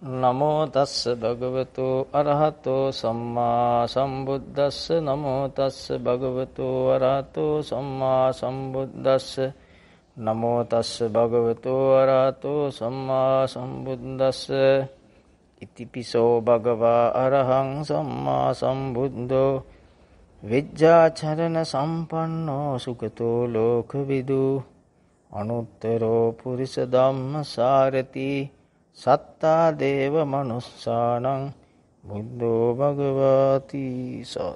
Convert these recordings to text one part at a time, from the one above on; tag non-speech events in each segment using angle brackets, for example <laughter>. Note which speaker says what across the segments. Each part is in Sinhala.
Speaker 1: නමෝ තස්ස භගවතු අරහතෝ සම්මා සම්බුද්දස්ස නමෝ තස්ස භගවතු අරහතෝ සම්මා සම්බුද්දස්ස නමෝ තස්ස භගවතු අරහතෝ සම්මා සම්බුද්දස්ස ඉතිපිසෝ භගවා අරහං සම්මා සම්බුද්දෝ විජ්ජාචරණ සම්පන්නෝ සුගතෝ ලෝකවිදු අනුත්තරෝ පුරිස ධම්ම සාරතිී සත්තා දේව මනුස්සානං බුද්ධෝ භගවාති සෝ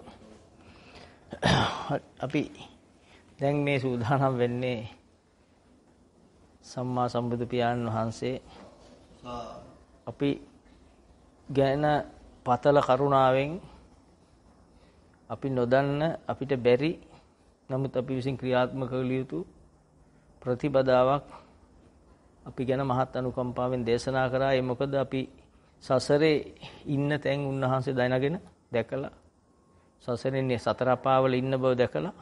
Speaker 1: අපි දැන් මේ සූදානම් වෙන්නේ සම්මා සම්බුදු පියාණන් වහන්සේ අපි ගැන පතල කරුණාවෙන් අපි නොදන්න අපිට බැරි නමුත් අපි විසින් ක්‍රියාත්මක කළ යුතු ප්‍රතිපදාවක් අපි ගැන මහත් අනුකම්පාවෙන් දේශනා කරා. ඒ මොකද අපි සසරේ ඉන්න තැන් උන්වහන්සේ දැනගෙන දැකලා සසරෙන් සතර අපාවල ඉන්න බව දැකලා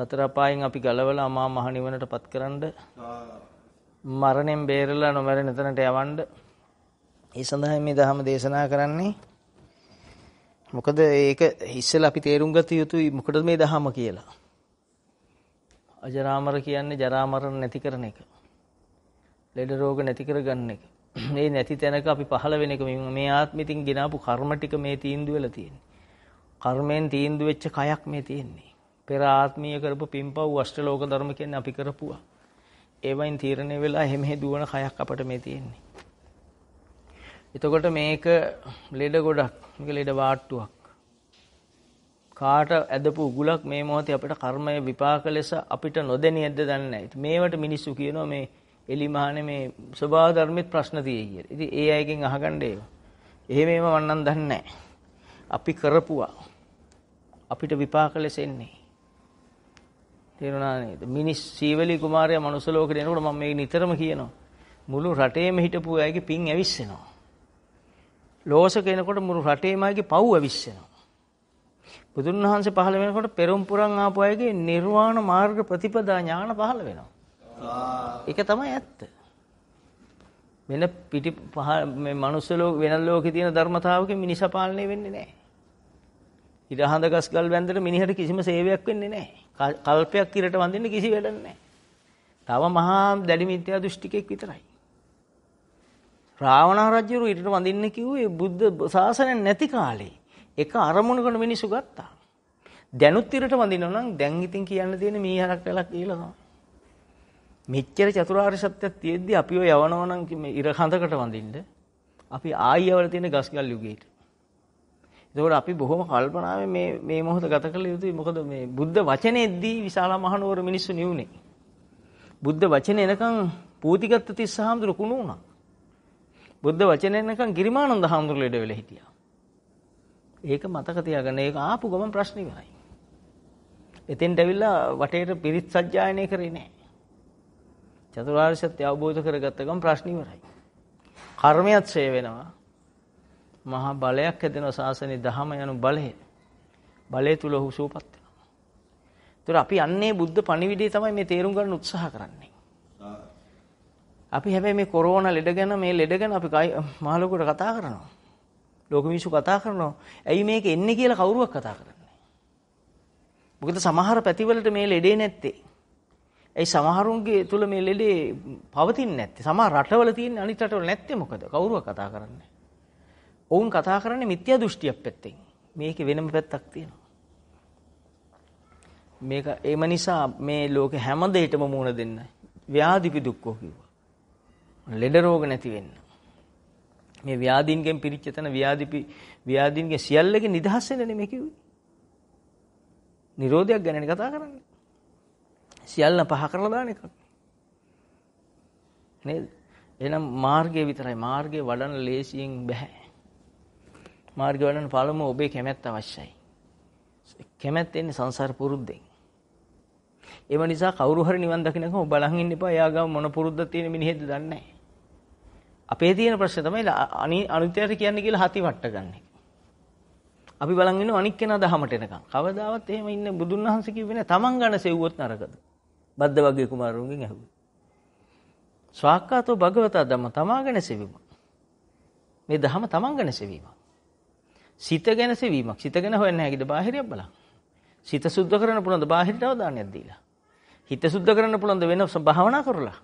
Speaker 1: සතර අපායෙන් අපි ගලවලා අමා මහ නිවනටපත් කරන්ඩ මරණයෙන් බේරලා නොමැරෙන තැනට යවන්න ඒ සඳහා මේ ධර්ම දේශනා කරන්නේ මොකද ඒක ඉස්සෙල්ලා අපි තේරුම් ගත යුතුයි මොකටද මේ ධර්ම කියලා අජරාමර කියන්නේ ජරා නැති කරන එක ලෙඩ රෝග නැති කරගන්න එක. මේ නැති තැනක අපි පහළ වෙන එක මේ ආත්මෙකින් ගෙනාපු කර්ම ටික මේ තීන්දුව වෙලා තියෙන්නේ. කර්මෙන් තීන්දුව වෙච්ච කයක් මේ තියෙන්නේ. පෙර ආත්මීය කරපු පින්පව් අෂ්ටලෝක ධර්ම කියන්නේ අපි කරපුවා. ඒවයින් තීරණය වෙලා එහෙම දුවන කයක් අපට මේ තියෙන්නේ. එතකොට මේක ලෙඩ ගොඩක් මේක ලෙඩ වාට්ටුවක්. කාට ඇදපු උගුලක් මේ මොහොතේ අපිට කර්මය විපාක ලෙස අපිට නොදැනි ඇද්ද දන්නේ නැහැ. මේවට මිනිස්සු කියනවා මේ එලිමහනේ මේ ස්වභාව ධර්මෙත් ප්‍රශ්න තියෙයි කියලා. ඉතින් ඒ අයගෙන් අහගන්න ඒවා. එහෙම එහෙම වන්නම් දන්නේ අපි කරපුවා. අපිට විපාක ලෙස එන්නේ. තේරුණා නේද? මිනිස් සීවලි කුමාරයා මනුස්ස ලෝකෙට එනකොට මම මේක නිතරම කියනවා. මුළු රටේම හිටපු අයගේ පින් ඇවිස්සෙනවා. ලෝසක එනකොට මුළු රටේම අයගේ පව් ඇවිස්සෙනවා. බුදුන් වහන්සේ පහළ වෙනකොට පෙරම්පුරන් ආපු අයගේ නිර්වාණ මාර්ග ප්‍රතිපදා ඥාන පහළ වෙනවා. ඒක තමයි ඇත්ත. මෙන්න පිටි පහ මේ මනුස්ස ලෝක වෙන ලෝකේ තියෙන ධර්මතාවක මිනිසා පාලනය වෙන්නේ නැහැ. ඉරහඳ ගස් ගල් වැන්දට මිනිහට කිසිම සේවයක් වෙන්නේ නැහැ. කල්පයක් ඉරට වඳින්න කිසි වැඩක් නැහැ. තව මහා දැඩි මිත්‍යා දෘෂ්ටිකෙක් විතරයි. රාවණ රජු ඉරට වඳින්න කිව්වේ බුද්ධ ශාසනය නැති කාලේ එක අරමුණකට මිනිසු ගත්තා. දැනුත් ඉරට වඳිනවා නම් දැන් ඉතින් කියන්න තියෙන මීහරක් වෙලක් කියලා තමයි. මෙච්චර චතුරාර්ය සත්‍යයක් තියෙද්දි අපිව යවනවා නම් මේ ඉර හඳකට වඳින්න අපි ආයෙවල තියෙන ගස්ගල් යුගයට. ඒකෝර අපි බොහොම කල්පනාවේ මේ මේ මොහොත ගත කළ යුතුයි. මොකද මේ බුද්ධ වචනේදී විශාල මහනුවර මිනිස්සු නිවුනේ. බුද්ධ වචනේ එනකන් පූතිගත්ත තිස්ස හාමුදුරු කුණු වුණා. බුද්ධ වචනේ එනකන් ගිරිමානන්ද හාමුදුරු ළඩ වෙලා හිටියා. ඒක මතක තියාගන්න. ඒක ආපු ගමන් ප්‍රශ්න ඉවරයි. එතෙන්ට ඇවිල්ලා වටේට පිරිත් සජ්ජායනය කරේ නැහැ. චතුරාර්ය සත්‍ය අවබෝධ කරගත්ත ගමන් ප්‍රශ්න ඉවරයි. කර්මයක් ඡේ වෙනවා. මහා බලයක් හැදෙනවා සාසනේ දහම යන බලය. බලය තුල ඔහු සූපත් වෙනවා. ඒතර අපි අන්නේ බුද්ධ පණිවිඩය තමයි මේ තේරුම් ගන්න උත්සාහ කරන්නේ. අපි හැබැයි මේ කොරෝනා ලෙඩ ගැන මේ ලෙඩ ගැන අපි මහලොකුට කතා කරනවා. ලෝක මිනිස්සු කතා කරනවා. ඇයි මේක එන්නේ කියලා කවුරුවක් කතා කරන්නේ? මොකද සමහර පැතිවලට මේ ලෙඩේ නැත්තේ. ඇයි සමහරුන්ගේ තුල මේ ලෙඩේ පවතින්නේ නැත්තේ? සමහර රටවල තියෙන අනිත් රටවල නැත්තේ මොකද? කවුරුව කතා කරන්නේ? ඔවුන් කතා කරන්නේ මිත්‍යා දෘෂ්ටියක් පැත්තෙන්. මේකේ වෙනම පැත්තක් තියෙනවා. මේක ඒම නිසා මේ ලෝකේ හැම දෙයකම මුණ දෙන්න ව්‍යාධිපි දුක්ඛෝ කිව්වා. ලෙඩ රෝග නැති වෙන්න. මේ ව්‍යාධින්ගෙන් පිරිච්ච තන ව්‍යාධිපි ව්‍යාධින්ගේ සියල්ලකින් නිදහස් වෙන්න නෙමෙයි කිව්වේ. නිරෝධයක් ගැන කතා කරන්නේ. සියල්ල පහ කරලා දාන එකක්. නේද? එහෙනම් මාර්ගය විතරයි මාර්ගය වඩන ලේසියෙන් බෑ. මාර්ගය වඩන පළමුව ඔබේ කැමැත්ත අවශ්‍යයි. කැමැත්ත එන්නේ සංසාර පුරුද්දෙන්. ඒව නිසා කවුරු හරි නිවන් දකින්නකම ඔබ බලන් ඉන්න එපා. එයා ගාව මොන පුරුද්ද තියෙන මිනිහෙක්ද දන්නේ නැහැ. අපේ තියෙන ප්‍රශ්නේ තමයි අනිත්‍යයට කියන්නේ කියලා හති වට ගන්න එක. අපි බලන් ඉන්න අනික් කෙනා දහමට එනකම්. කවදාවත් එහෙම ඉන්න බුදුන් වහන්සේ කිව්වේ නැහැ. තමන් ගන්න සෙව්වොත් නරකද? බද්ද වගේ කුමාරුන්ගෙන් ඇහුවා. ස්වාක්කාතෝ භගවතා ධම්ම තමා ගැන සෙවීම. මේ ධහම තමන් ගැන සෙවීම. සිත ගැන සෙවීමක්. සිත ගැන හොයන්න හැකිද බාහිරයක් බලන්න. සිත සුද්ධ කරන්න පුළුවන් ද බාහිරට අවධානයක් දීලා. හිත සුද්ධ කරන්න පුළුවන් ද වෙන භාවනා කරලා.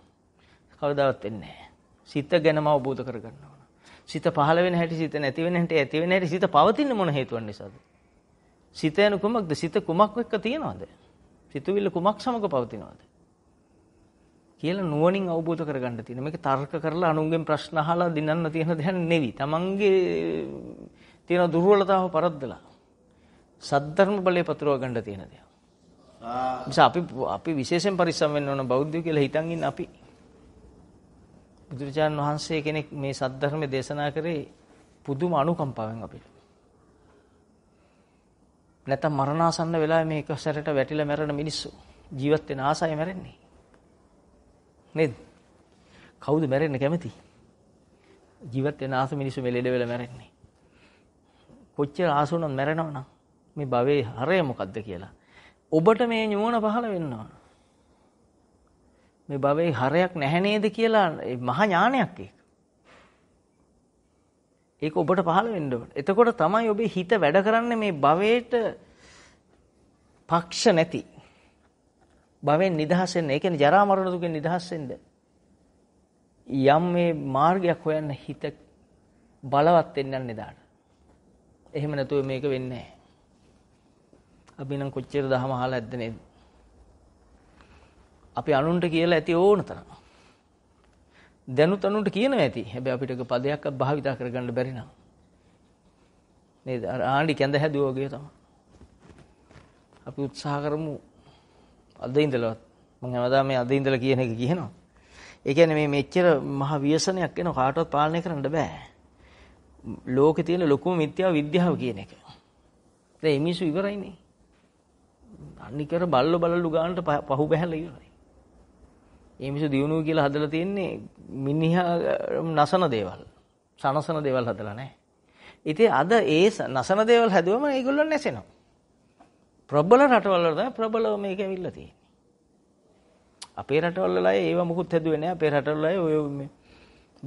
Speaker 1: කවදාවත් වෙන්නේ නැහැ. සිත ගැනම අවබෝධ කරගන්න ඕන. සිත පහළ වෙන හැටි සිත නැති වෙන හැටි ඇති වෙන හැටි සිත පවතින මොන හේතුවක් නිසාද? සිත යන කුමක්ද? සිත කුමක් එක්ක තියනවද? සිතුවිල්ල කුමක් සමග පවතිනවද? කියලා නුවණින් අවබෝධ කරගන්න තියෙන. මේක තර්ක කරලා අනුන්ගෙන් ප්‍රශ්න අහලා දිනන්න තියෙන දෙයක් නෙවෙයි. Tamange තියෙන දුර්වලතාව පරද්දලා සද්ධර්ම බලය පතුරව ගන්න තියෙන දෙයක්. නිසා අපි අපි විශේෂයෙන් පරිස්සම් වෙන්න ඕන බෞද්ධය කියලා හිතන් ඉන්න අපි. බුදුරජාණන් වහන්සේ කෙනෙක් මේ සද්ධර්ම දේශනා කරේ පුදුම අනුකම්පාවෙන් අපිට. නැත්නම් මරණාසන්න වෙලාවේ මේක සැරට වැටිලා මැරෙන මිනිස්සු ජීවත් වෙන ආසය මැරෙන්නේ. නේද? කවුද මැරෙන්න කැමති? ජීවත් වෙන ආස මිනිස්සු මෙලෙඩ වෙලා මැරෙන්නේ. කොච්චර ආසුණොත් මැරෙනවනම් මේ භවයේ හරය මොකද්ද කියලා. ඔබට මේ නුවණ පහළ වෙන්න මේ භවයේ හරයක් නැහැ නේද කියලා මහ ඥානයක් ඒක. ඒක ඔබට පහළ වෙන්න ඕන. එතකොට තමයි ඔබේ හිත වැඩ කරන්නේ මේ භවයට පක්ෂ නැති. භවෙන් නිදහස් වෙන්න. ඒ කියන්නේ ජරා මරණ දුකෙන් නිදහස් වෙන්න. යම් මේ මාර්ගයක් හොයන්න හිත බලවත් වෙන්න නේදාට. එහෙම නැතුව මේක වෙන්නේ නැහැ. අපි නම් කොච්චර දහම අහලා ඇද්ද නේද? අපි අනුන්ට කියලා ඇති ඕන තරම්. දැනුත් අනුන්ට කියනවා ඇති. හැබැයි අපිට ඒක පදයක්වත් භාවිතා කරගන්න බැරි නම්. නේද? අර ආණ්ඩි කැඳ හැදුවා වගේ තමයි. අපි උත්සාහ කරමු අද ඉඳලවත්. මම හැමදාම මේ අද ඉඳලා කියන එක කියනවා. ඒ කියන්නේ මේ මෙච්චර මහ ව්‍යසනයක් එන කාටවත් පාලනය කරන්න බෑ. ලෝකේ තියෙන ලොකුම මිත්‍යා විද්‍යාව කියන එක. දැන් මේ මිනිස්සු ඉවරයිනේ. අනිකර බල්ල බලලු ගානට පහු බහැලා ඉවරයි. මේ මිනිස්සු දිනුනෝ කියලා හදලා තියෙන්නේ මිනිහා නසන දේවල්. සනසන දේවල් හදලා නැහැ. ඉතින් අද ඒ නසන දේවල් හැදුවම ඒගොල්ලෝ නැසෙනවා. ප්‍රබල රටවල් වල තමයි ප්‍රබලව මේක ඇවිල්ලා තියෙන්නේ. අපේ රටවල් වල අය ඒව මුකුත් හැදුවේ නැහැ. අපේ රටවල් අය ඔය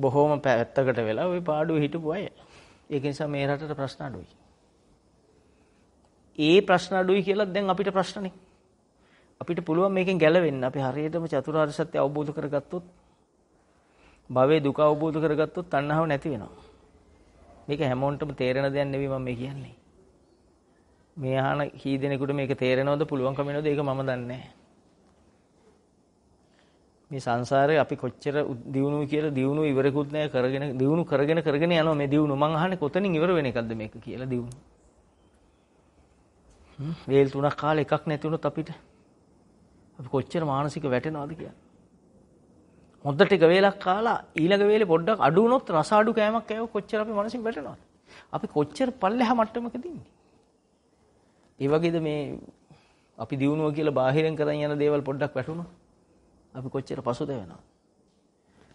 Speaker 1: බොහොම පැත්තකට වෙලා ওই පාඩුවේ හිටපු අය. ඒක නිසා මේ රටට ප්‍රශ්න අඩුයි. ඒ ප්‍රශ්න අඩුයි කියලා දැන් අපිට ප්‍රශ්නනේ. අපිට පුළුවන් මේකෙන් ගැලවෙන්න. අපි හරියටම චතුරාර්ය සත්‍ය අවබෝධ කරගත්තොත් භවයේ දුක අවබෝධ කරගත්තොත් තණ්හාව නැති වෙනවා. මේක හැමෝන්ටම තේරෙන දෙයක් නෙවෙයි මම මේ කියන්නේ. මේ අහන කී දෙනෙකුට මේක තේරෙනවද පුළුවන් කමිනවද ඒක මම දන්නේ නැහැ. මේ සංසාරේ අපි කොච්චර දියුණුව කියලා දියුණුව ඉවරකුත් නැහැ කරගෙන දියුණු කරගෙන කරගෙන යනවා මේ දියුණුව මං අහන්නේ කොතනින් ඉවර වෙන එකක්ද මේක කියලා දියුණුව. වේල් තුනක් කාලේ එකක් නැති වුණොත් අපිට අපි කොච්චර මානසික වැටෙනවද කියන්නේ. හොද්දට එක වේලක් කාලා ඊළඟ වේලේ පොඩ්ඩක් අඩු වුණොත් රස අඩු කෑමක් කෑවොත් කොච්චර අපි මානසික වැටෙනවද? අපි කොච්චර පල්ලෙහා මට්ටමකද ඉන්නේ? ඒ වගේද මේ අපි දිනුවා කියලා බාහිරෙන් කරන් යන දේවල් පොඩ්ඩක් වැටුණා. අපි කොච්චර පසුතැවෙනවද?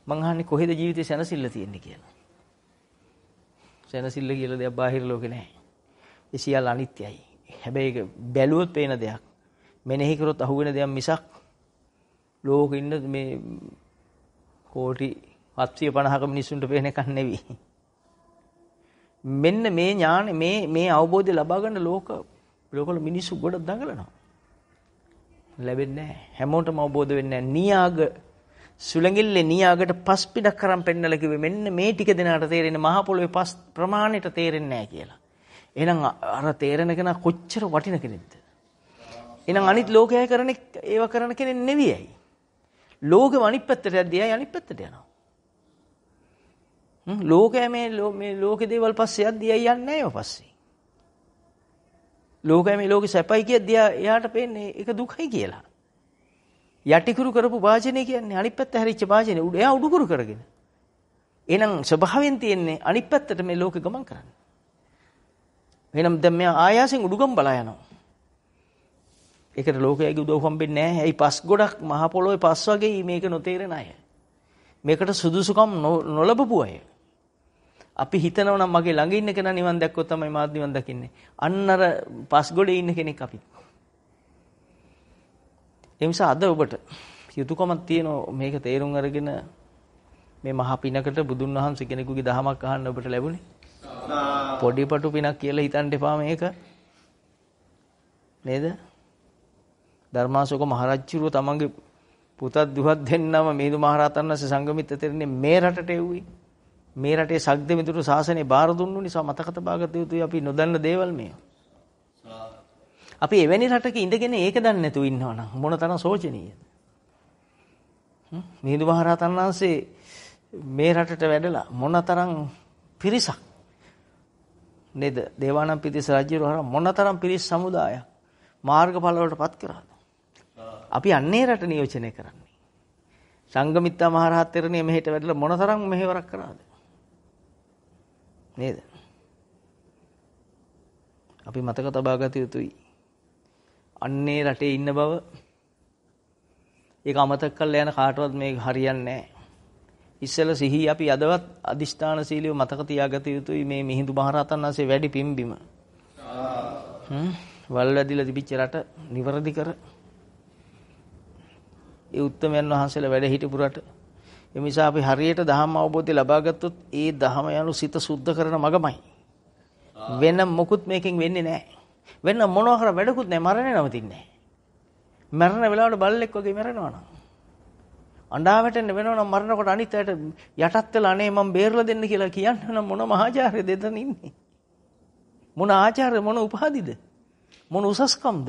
Speaker 1: මං අහන්නේ කොහෙද ජීවිතේ සැනසෙල්ල තියෙන්නේ කියලා. සැනසෙල්ල කියලා දෙයක් බාහිර ලෝකේ නැහැ. ඒ සියල්ල අනිත්‍යයි. හැබැයි බැලුවොත් පේන දෙයක්. මෙනෙහි කරොත් අහුවෙන දෙයක් මිසක් ලෝකෙ ඉන්න මේ කෝටි 750ක මිනිස්සුන්ට පේන එකක් නෙවෙයි. මෙන්න මේ ඥාන මේ මේ අවබෝධය ලබා ගන්න ලෝක ලෝකවල මිනිස්සු ගොඩක් දඟලනවා. ලැබෙන්නේ නැහැ. හැමෝටම අවබෝධ වෙන්නේ නැහැ. නියාග සුලඟිල්ලේ නියාගට පස් පිටක් කරන් පෙන්නලා කිව්වේ මෙන්න මේ ටික දෙනාට තේරෙන්නේ මහ පොළොවේ පස් ප්‍රමාණයට තේරෙන්නේ නැහැ කියලා. එහෙනම් අර තේරෙන කෙනා කොච්චර වටින කෙනෙක්ද? එහෙනම් අනිත් ලෝකයයි කරන ඒව කරන කෙනෙක් නෙවෙයි ඇයි. ලෝකෙම අනිත් පැත්තට යද්දී ඇයි අනිත් පැත්තට යනවා. හ්ම් ලෝකය මේ මේ ලෝකේ දේවල් පස්සේ යද්දී ඇයි යන්නේ ඒව පස්සේ. ලෝකය මේ ලෝකේ සැපයි කියද්දී එයාට පේන්නේ ඒක දුකයි කියලා. යටිකුරු කරපු වාචනේ කියන්නේ අනිත් පැත්ත හැරිච්ච වාචනේ උඩ එයා උඩුකුරු කරගෙන. එහෙනම් ස්වභාවයෙන් තියෙන්නේ අනිත් පැත්තට මේ ලෝකෙ ගමන් කරන්නේ. එහෙනම් දැන් මෙයා ආයාසෙන් උඩුගම් බලා යනවා. ඒකට ලෝකයාගේ උදව් හම්බෙන්නේ නැහැ. ඇයි පස් ගොඩක් මහ පොළොවේ පස් වගේ මේක නොතේරෙන අය. මේකට සුදුසුකම් නොලබපු අය. අපි හිතනවා නම් මගේ ළඟ ඉන්න කෙනා නිවන් දැක්කොත් තමයි මාත් නිවන් දකින්නේ. අන්න අර පස් ගොඩේ ඉන්න කෙනෙක් අපි. ඒ නිසා අද ඔබට යුතුයකමක් තියෙනවා මේක තේරුම් අරගෙන මේ මහා පිනකට බුදුන් වහන්සේ කෙනෙකුගේ දහමක් අහන්න ඔබට ලැබුණේ. පොඩි පටු පිනක් කියලා හිතන්න එපා මේක. නේද? ධර්මාශෝක මහරජුරුව තමන්ගේ පුතත් දුවත් දෙන්නම මිහිඳු මහරහතන් වහන්සේ සංගමිත්ත තෙරණේ මේ රටට එව්වේ. මේ රටේ සග්දමිතුරු ශාසනය බාර දුන්නු නිසා මතක තබාගත යුතුයි අපි නොදන්න දේවල් මේවා. අපි එවැනි රටක ඉඳගෙන ඒක දන්නේ නැතුව ඉන්නවනම් මොන තරම් සෝචනීයද? මිහිඳු මහරහතන් වහන්සේ මේ රටට වැඩලා මොන තරම් පිරිසක් නේද දේවානම් පිටිස රජු හර මොනතරම් පිරිස් සමුදායක් මාර්ගඵලවලටපත් කරාද අපි අන්නේ රට නියෝජනය කරන්නේ. සංගමිත්තා මහරහත් ත්‍රණිය මෙහෙට වැඩිලා මොනතරම් මෙහෙවරක් කරාද? නේද? අපි මතක තබා ගත යුතුයි. අන්නේ රටේ ඉන්න බව ඒක අමතක කරලා යන කාටවත් මේක හරියන්නේ නැහැ. ඉස්සෙල්ලා සිහිය අපි යදවත් අදිෂ්ඨාන සීලිය මතක තියාගත යුතුයි මේ මිහිඳු මහරහතන් වහන්සේ වැඩි පිම්බිම. හ්ම් වල් වැදිලා තිබිච්ච රට නිවරදි කර ඒ උත්තමයන් වහන්සේලා වැඩ හිටපුරට ඒ නිසා අපි හරියට ධම්ම අවබෝධය ලබා ගත්තොත් ඒ ධම යනු සිත සුද්ධ කරන මගමයි. වෙන මොකුත් මේකෙන් වෙන්නේ නැහැ. වෙන මොනවා කර වැඩකුත් නැහැ මරණය නවතින්නේ නැහැ. මරණ වෙලාවට බල්ලෙක් වගේ මැරෙනවා නම් අඬාවටෙන්න වෙනවා නම් මරනකොට අනිත් අයට යටත් වෙලා අනේ මම බේරලා දෙන්න කියලා කියන්න නම් මොන මහාචාර්යද එතන ඉන්නේ මොන ආචාර්ය මොන උපාධිද මොන උසස්කම්ද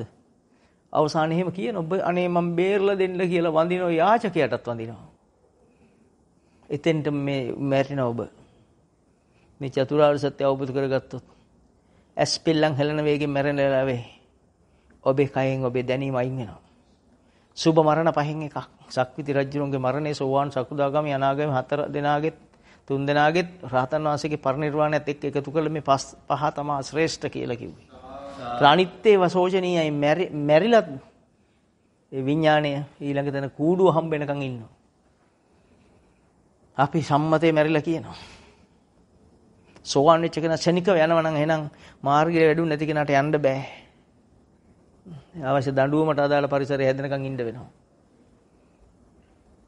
Speaker 1: අවසානයේ එහෙම කියන ඔබ අනේ මම බේරලා දෙන්න කියලා වඳිනෝ යාචකයටත් වඳිනවා. එතෙන්ට මේ මැරෙන ඔබ මේ චතුරාර්ය සත්‍ය අවබෝධ කරගත්තොත් ඇස් පිල්ලන් හෙලන වේගෙන් මැරෙන වෙලාවේ ඔබේ කයෙන් ඔබේ දැනීම අයින් වෙනවා. සුබ මරණ පහෙන් එකක්. සක්විති රජුගේ මරණය සෝවාන් සකුදාගාමි අනාගාමි හතර දෙනාගෙත් තුන් දෙනාගෙත් රහතන් වහන්සේගේ පරිනිර්වාණයත් එක්ක එකතු කරලා මේ පහ තමයි ශ්‍රේෂ්ඨ කියලා කිව්වේ. අනිත් ඒවා ශෝෂණීයයි මැරිලා ඒ විඥාණය ඊළඟ තැන කූඩුව හම්බ වෙනකන් ඉන්නවා. අපි සම්මතේ මැරිලා කියනවා. සෝවාන් වෙච්ච කෙනා ශනිකව යනවා නම් එහෙනම් මාර්ගය වැඩුන් නැති කෙනාට යන්න බෑ. අවශ්‍ය දඬුවමට අදාළ පරිසරය හැදෙනකන් ඉන්න වෙනවා.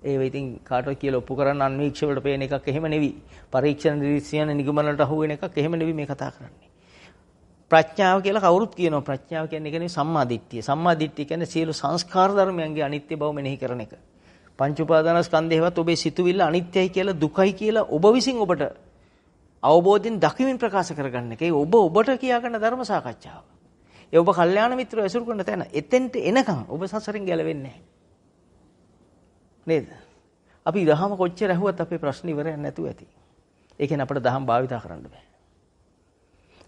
Speaker 1: ඒ වෙයිතින් කාටවත් කියලා ඔප්පු කරන්න අන්වීක්ෂ වලට පේන එකක් එහෙම නෙවෙයි. පරීක්ෂණ නිරීක්ෂණ නිගමන වලට අහු වෙන එකක් එහෙම නෙවෙයි මේ කතා කරන්නේ. ප්‍රඥාව කියලා කවුරුත් කියනවා ප්‍රඥාව කියන්නේ කියන්නේ සම්මා දිට්ඨිය. සම්මා දිට්ඨිය කියන්නේ සියලු සංස්කාර ධර්මයන්ගේ අනිත්‍ය බව මෙනෙහි කරන එක. පංච උපාදානස්කන්ධේවත් ඔබේ සිතුවිල්ල අනිත්‍යයි කියලා දුකයි කියලා ඔබ විසින් ඔබට අවබෝධයෙන් දකිමින් ප්‍රකාශ කරගන්න එක. ඒ ඔබ ඔබට කියාගන්න ධර්ම සාකච්ඡාව. ඒ ඔබ කල්යාණ මිත්‍රව ඇසුරු කරන තැන. එතෙන්ට එනකන් ඔබ සසරින් ගැලවෙන්නේ නේද? අපි දහම කොච්චර ඇහුවත් අපේ ප්‍රශ්න ඉවරයක් නැතුව ඇති. ඒ කියන්නේ අපිට දහම් භාවිතා කරන්න බෑ.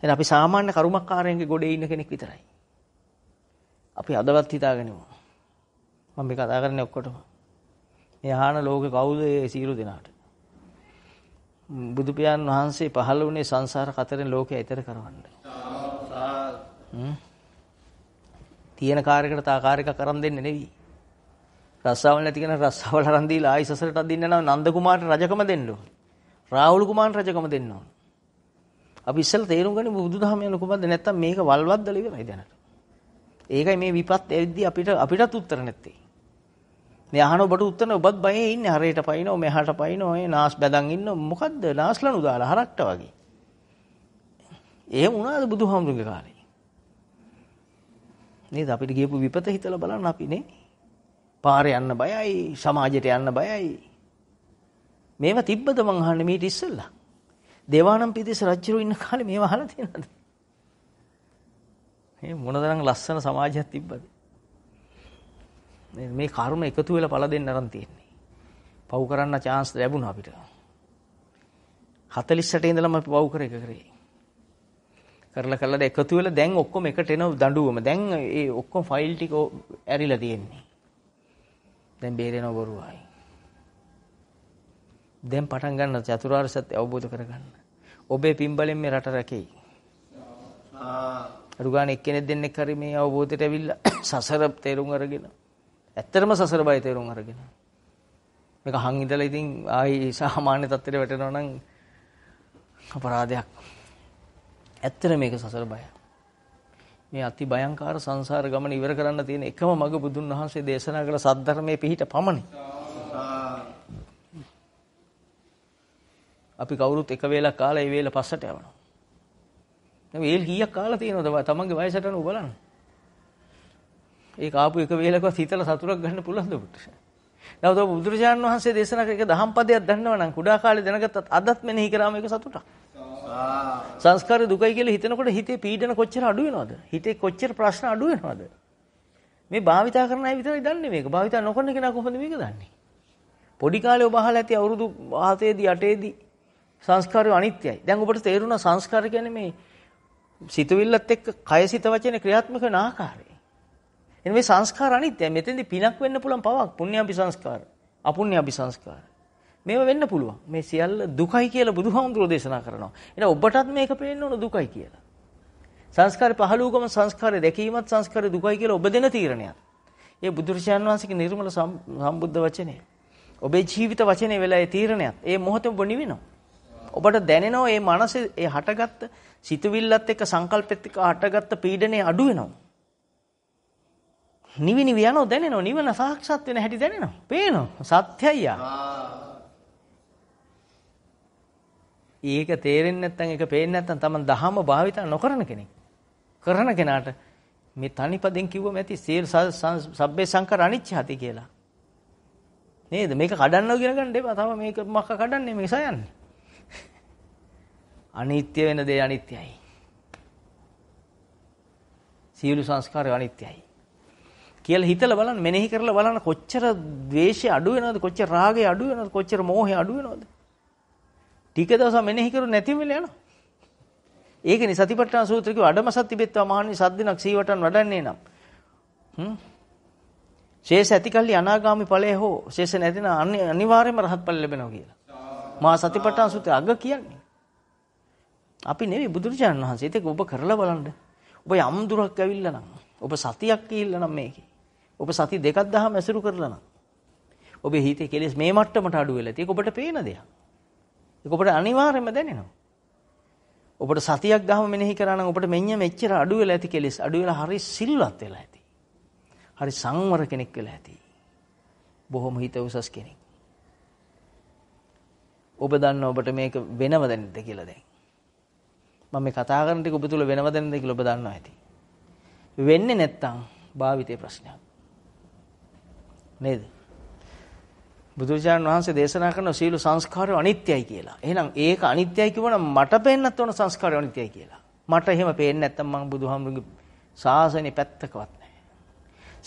Speaker 1: දැන් අපි සාමාන්‍ය කරුමක්කාරයන්ගේ ගොඩේ ඉන්න කෙනෙක් විතරයි. අපි අදවත් හිතාගෙනමු. මම මේ කතා කරන්නේ ඔක්කොටම. මේ ආහන ලෝකේ කවුද ඒ සියලු දෙනාට? බුදු පියාණන් වහන්සේ පහළ වුණේ සංසාර කතරෙන් ලෝකය ඈතර කරවන්න. තියෙන කාර්යයකට තා කාර්යයක් කරන් දෙන්නේ නෙවෙයි. රස්සාවල් නැති කෙනා රස්සාවල් අරන් දීලා ආයි සසරට අදින්න නම් නන්ද කුමාරට රජකම දෙන්න ඕන. රාහුල කුමාරට රජකම දෙන්න ඕන. අපි ඉස්සෙල්ලා තේරුම් ගනිමු බුදුදහම යන කොහොමද නැත්තම් මේක වල්වද්දල ඉවරයි දැනට. ඒකයි මේ විපත් ඇවිද්දී අපිට අපිටත් උත්තර නැත්තේ. මේ අහන ඔබට උත්තර ඔබත් බයේ ඉන්නේ හරයට පයින්නෝ මෙහාට පයින්නෝ ඒ නාස් බැදන් ඉන්න මොකද්ද නාස්ලනු දාලා හරක්ට වගේ. එහෙම වුණාද බුදුහාමුදුරගේ කාලේ? නේද අපිට ගියපු විපත හිතලා බලන්න අපි නේ. පාරේ යන්න බයයි සමාජයට යන්න බයයි. මේවා තිබ්බද මං අහන්නේ මීට ඉස්සෙල්ලා? දේවානම්පියතිස්ස රජුරු ඉන්න කාලේ මේව අහලා තියෙනවද? මේ මොනතරම් ලස්සන සමාජයක් තිබ්බද? මේ කර්ම එකතු වෙලා පළ දෙන්න අරන් තියෙන්නේ. පව් කරන්න chance ලැබුණා අපිට. 48 ඉඳලම අපි පව් කර එක කරේ. කරලා කරලා එකතු වෙලා දැන් ඔක්කොම එකට එන දඬුවම. දැන් ඒ ඔක්කොම ෆයිල් ටික ඇරිලා තියෙන්නේ. දැන් බේරෙනව බොරුවයි. දැන් පටන් ගන්න චතුරාර්ය සත්‍ය අවබෝධ කරගන්න. ඔබේ පින්බලෙන් මේ රට රැකෙයි. අරුගාන එක්කෙනෙක් දෙන්නෙක් හරි මේ අවබෝධයට ඇවිල්ලා <coughs> සසර තේරුම් අරගෙන ඇත්තටම සසර බය තේරුම් අරගෙන මේක හං ඉඳලා ඉතින් ආයි සාමාන්‍ය තත්ත්වයට වැටෙනවා නම් අපරාධයක්. ඇත්තට මේක සසර බයයි. මේ අති භයංකාර සංසාර ගමන ඉවර කරන්න තියෙන එකම මඟ බුදුන් වහන්සේ දේශනා කළ සද්ධර්මයේ පිහිට පමණයි. අපි කවුරුත් එක වේලක් කාලා ඒ වේල පස්සට යවනවා. දැන් වේල් කීයක් කාලා තියෙනවද? තමන්ගේ වයසට අනුව බලන්න. ඒ කාපු එක වේලකවත් හිතලා සතුටක් ගන්න පුළුවන්ද පුට්ට? නැවත බුදුරජාණන් වහන්සේ දේශනා කරේ ඒක දහම් පදයක් දන්නවා නම් කුඩා කාලේ දැනගත්තත් අදත් මෙනෙහි කරාම ඒක සතුටක්. සංස්කාර දුකයි කියලා හිතනකොට හිතේ පීඩන කොච්චර අඩු වෙනවද? හිතේ කොච්චර ප්‍රශ්න අඩු වෙනවද? මේ භාවිතා කරන අය විතරයි දන්නේ මේක. භාවිතා නොකරන කෙනා කොහොමද මේක දන්නේ? පොඩි කාලේ ඔබ අහලා ඇති අවුරුදු 7 දී 8 දී සංස්කාරය අනිත්‍යයි. දැන් ඔබට තේරුණා සංස්කාර කියන්නේ මේ සිතුවිල්ලත් එක්ක කය සිත වචන ක්‍රියාත්මක වෙන ආකාරය. එන මේ සංස්කාර අනිත්‍යයි. මෙතෙන්දි පිනක් වෙන්න පුළුවන් පවක්. පුණ්‍යාභි සංස්කාර, අපුණ්‍යාභි සංස්කාර. මේව වෙන්න පුළුවන්. මේ සියල්ල දුකයි කියලා බුදුහාමුදුරෝ දේශනා කරනවා. එහෙනම් ඔබටත් මේක පේන්න ඕන දුකයි කියලා. සංස්කාර පහළවකම සංස්කාරය දැකීමත් සංස්කාරය දුකයි කියලා ඔබ දෙන තීරණයක්. ඒ බුදුරජාන් වහන්සේගේ නිර්මල සම්බුද්ධ වචනය. ඔබේ ජීවිත වචනේ වෙලා ඒ තීරණයක්. ඒ මොහොතේ ඔබ නිවෙනවා. ඔබට දැනෙනවා මේ මනසේ ඒ හටගත්ත සිතුවිල්ලත් එක්ක සංකල්පෙත් එක්ක හටගත්ත පීඩනේ අඩු වෙනවා. නිවිනිවි යනවා දැනෙනවා නිවන සාක්ෂාත් වෙන හැටි දැනෙනවා. පේනවා සත්‍යය. ඒක තේරෙන්නේ නැත්නම් ඒක පේන්නේ නැත්නම් Taman දහම භාවිත නොකරන කෙනෙක්. කරන කෙනාට මේ තනිපදෙන් කිව්වම ඇති සීල් සබ්බේ සංකර අනිච්චහති කියලා. නේද? මේක කඩන්නවා කියලා ගන්න එපා. තව මේක මක්ක කඩන්නේ මේක සයන්නේ. අනිත්‍ය වෙන දේ අනිත්‍යයි. සියලු සංස්කාර අනිත්‍යයි. කියලා හිතලා බලන්න මෙනෙහි කරලා බලන්න කොච්චර ද්වේෂය අඩු වෙනවද කොච්චර රාගය අඩු වෙනවද කොච්චර මෝහය අඩු වෙනවද ටික දවසක් මෙනෙහි කරු නැති වෙලා යනවා ඒකනේ සතිපට්ඨාන සූත්‍රය කිව්ව අඩම සත්‍තිබෙත්වා මහන්නේ සද්දිනක් සීවටන් වඩන්නේ නම් හ්ම් ශේෂ ඇතිකල්ලි අනාගාමි ඵලය හෝ ශේෂ නැතිනම් අනිවාර්යයෙන්ම රහත් ඵල ලැබෙනවා කියලා මා සතිපට්ඨාන සූත්‍රය අග කියන්නේ අපි නෙවෙයි බුදුරජාණන් වහන්සේ. ඒක ඔබ කරලා බලන්න. ඔබ යම් දුරක් ඇවිල්ලා නම්, ඔබ සතියක් ගිහිල්ලා නම් මේකේ. ඔබ සති දෙකක් දහම ඇසුරු කරලා නම්. ඔබේ හිතේ කෙලෙස් මේ මට්ටමට අඩු වෙලා තියෙක ඔබට පේන දෙයක්. ඒක ඔබට අනිවාර්යයෙන්ම දැනෙනවා. ඔබට සතියක් ගහම මෙනෙහි කරා නම් ඔබට මෙන්න මෙච්චර අඩු වෙලා ඇති කෙලෙස් අඩු වෙලා හරි සිල්වත් වෙලා ඇති. හරි සංවර කෙනෙක් වෙලා ඇති. බොහොම හිත උසස් කෙනෙක්. ඔබ දන්න ඔබට මේක වෙනව දැනෙද්ද කියලා දැන්. මම මේ කතා කරන ටික ඔබ තුල වෙනවද නැද්ද කියලා ඔබ දන්නවා ඇති. වෙන්නේ නැත්තම් භාවිතේ ප්‍රශ්නයක්. නේද? බුදුරජාණන් වහන්සේ දේශනා කරන සීළු සංස්කාරය අනිත්‍යයි කියලා. එහෙනම් ඒක අනිත්‍යයි කිව්වනම් මට පේන්නත් ඕන සංස්කාරය අනිත්‍යයි කියලා. මට එහෙම පේන්නේ නැත්තම් මම බුදුහාමුදුරන්ගේ ශාසනේ පැත්තකවත් නැහැ.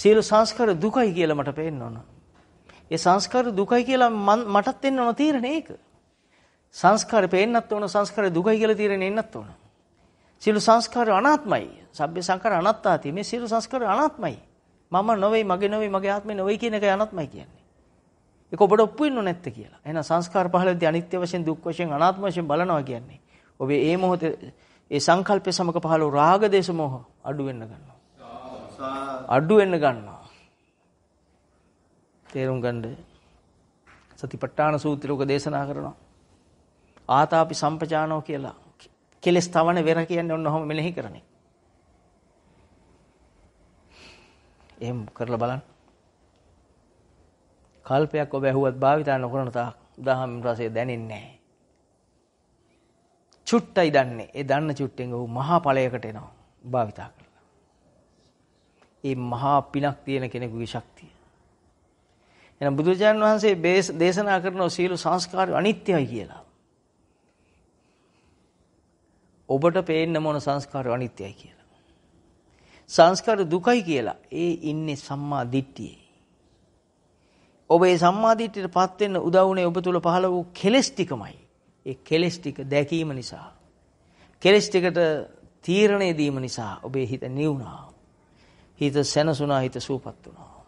Speaker 1: සීළු සංස්කාර දුකයි කියලා මට පේන්න ඕන. ඒ සංස්කාර දුකයි කියලා මටත් එන්න ඕන තීරණේ ඒක. සංස්කාරය පේන්නත් ඕන සංස්කාරය දුකයි කියලා තීරණය එන්නත් ඕන. සියලු සංස්කාර අනාත්මයි. සබ්බ සංඛාර අනාත්තාති. මේ සියලු සංස්කාර අනාත්මයි. මම නොවේ, මගේ නොවේ, මගේ ආත්මේ නොවේ කියන එක අනාත්මයි කියන්නේ. ඒක ඔබට ඔප්පු වෙන්නෝ නැත්ද කියලා. එහෙනම් සංස්කාර පහළදී අනිත්‍ය වශයෙන්, දුක් වශයෙන්, අනාත්ම වශයෙන් බලනවා කියන්නේ. ඔබේ ඒ මොහොතේ ඒ සංකල්පය සමග පහළ වූ රාග දේශ මොහ අඩු වෙන්න ගන්නවා. අඩු වෙන්න ගන්නවා. තේරුම් ගන්න. සතිපට්ඨාන සූත්‍රය ඔක දේශනා කරනවා. ආතාපි සම්පජානෝ කියලා කෙලස් තවන වෙර කියන්නේ ඔන්න ඔහොම මෙනෙහි කරන්නේ. එහෙම කරලා බලන්න. කල්පයක් ඔබ ඇහුවත් භාවිතා නොකරන තාක් දහම් රසය දැනෙන්නේ නැහැ. චුට්ටයි දන්නේ. ඒ දන්න චුට්ටෙන් ඔහු මහා ඵලයකට එනවා භාවිතා කරලා. ඒ මහා පිනක් තියෙන කෙනෙකුගේ ශක්තිය. එහෙනම් බුදුචාන් වහන්සේ දේශනා කරන සීල සංස්කාර අනිත්‍යයි කියලා. ඔබට පේන්න මොන සංස්කාර අනිත්‍යයි කියලා. සංස්කාර දුකයි කියලා. ඒ ඉන්නේ සම්මා දිට්ඨියේ. ඔබ ඒ සම්මා දිට්ඨියටපත් වෙන්න උදව් වුණේ ඔබ තුල පහළ වූ කෙලෙස් ටිකමයි. ඒ කෙලෙස් ටික දැකීම නිසා. කෙලෙස් ටිකට තීරණය දීම නිසා ඔබේ හිත නිවුණා. හිත සැනසුණා, හිත සූපත් වුණා.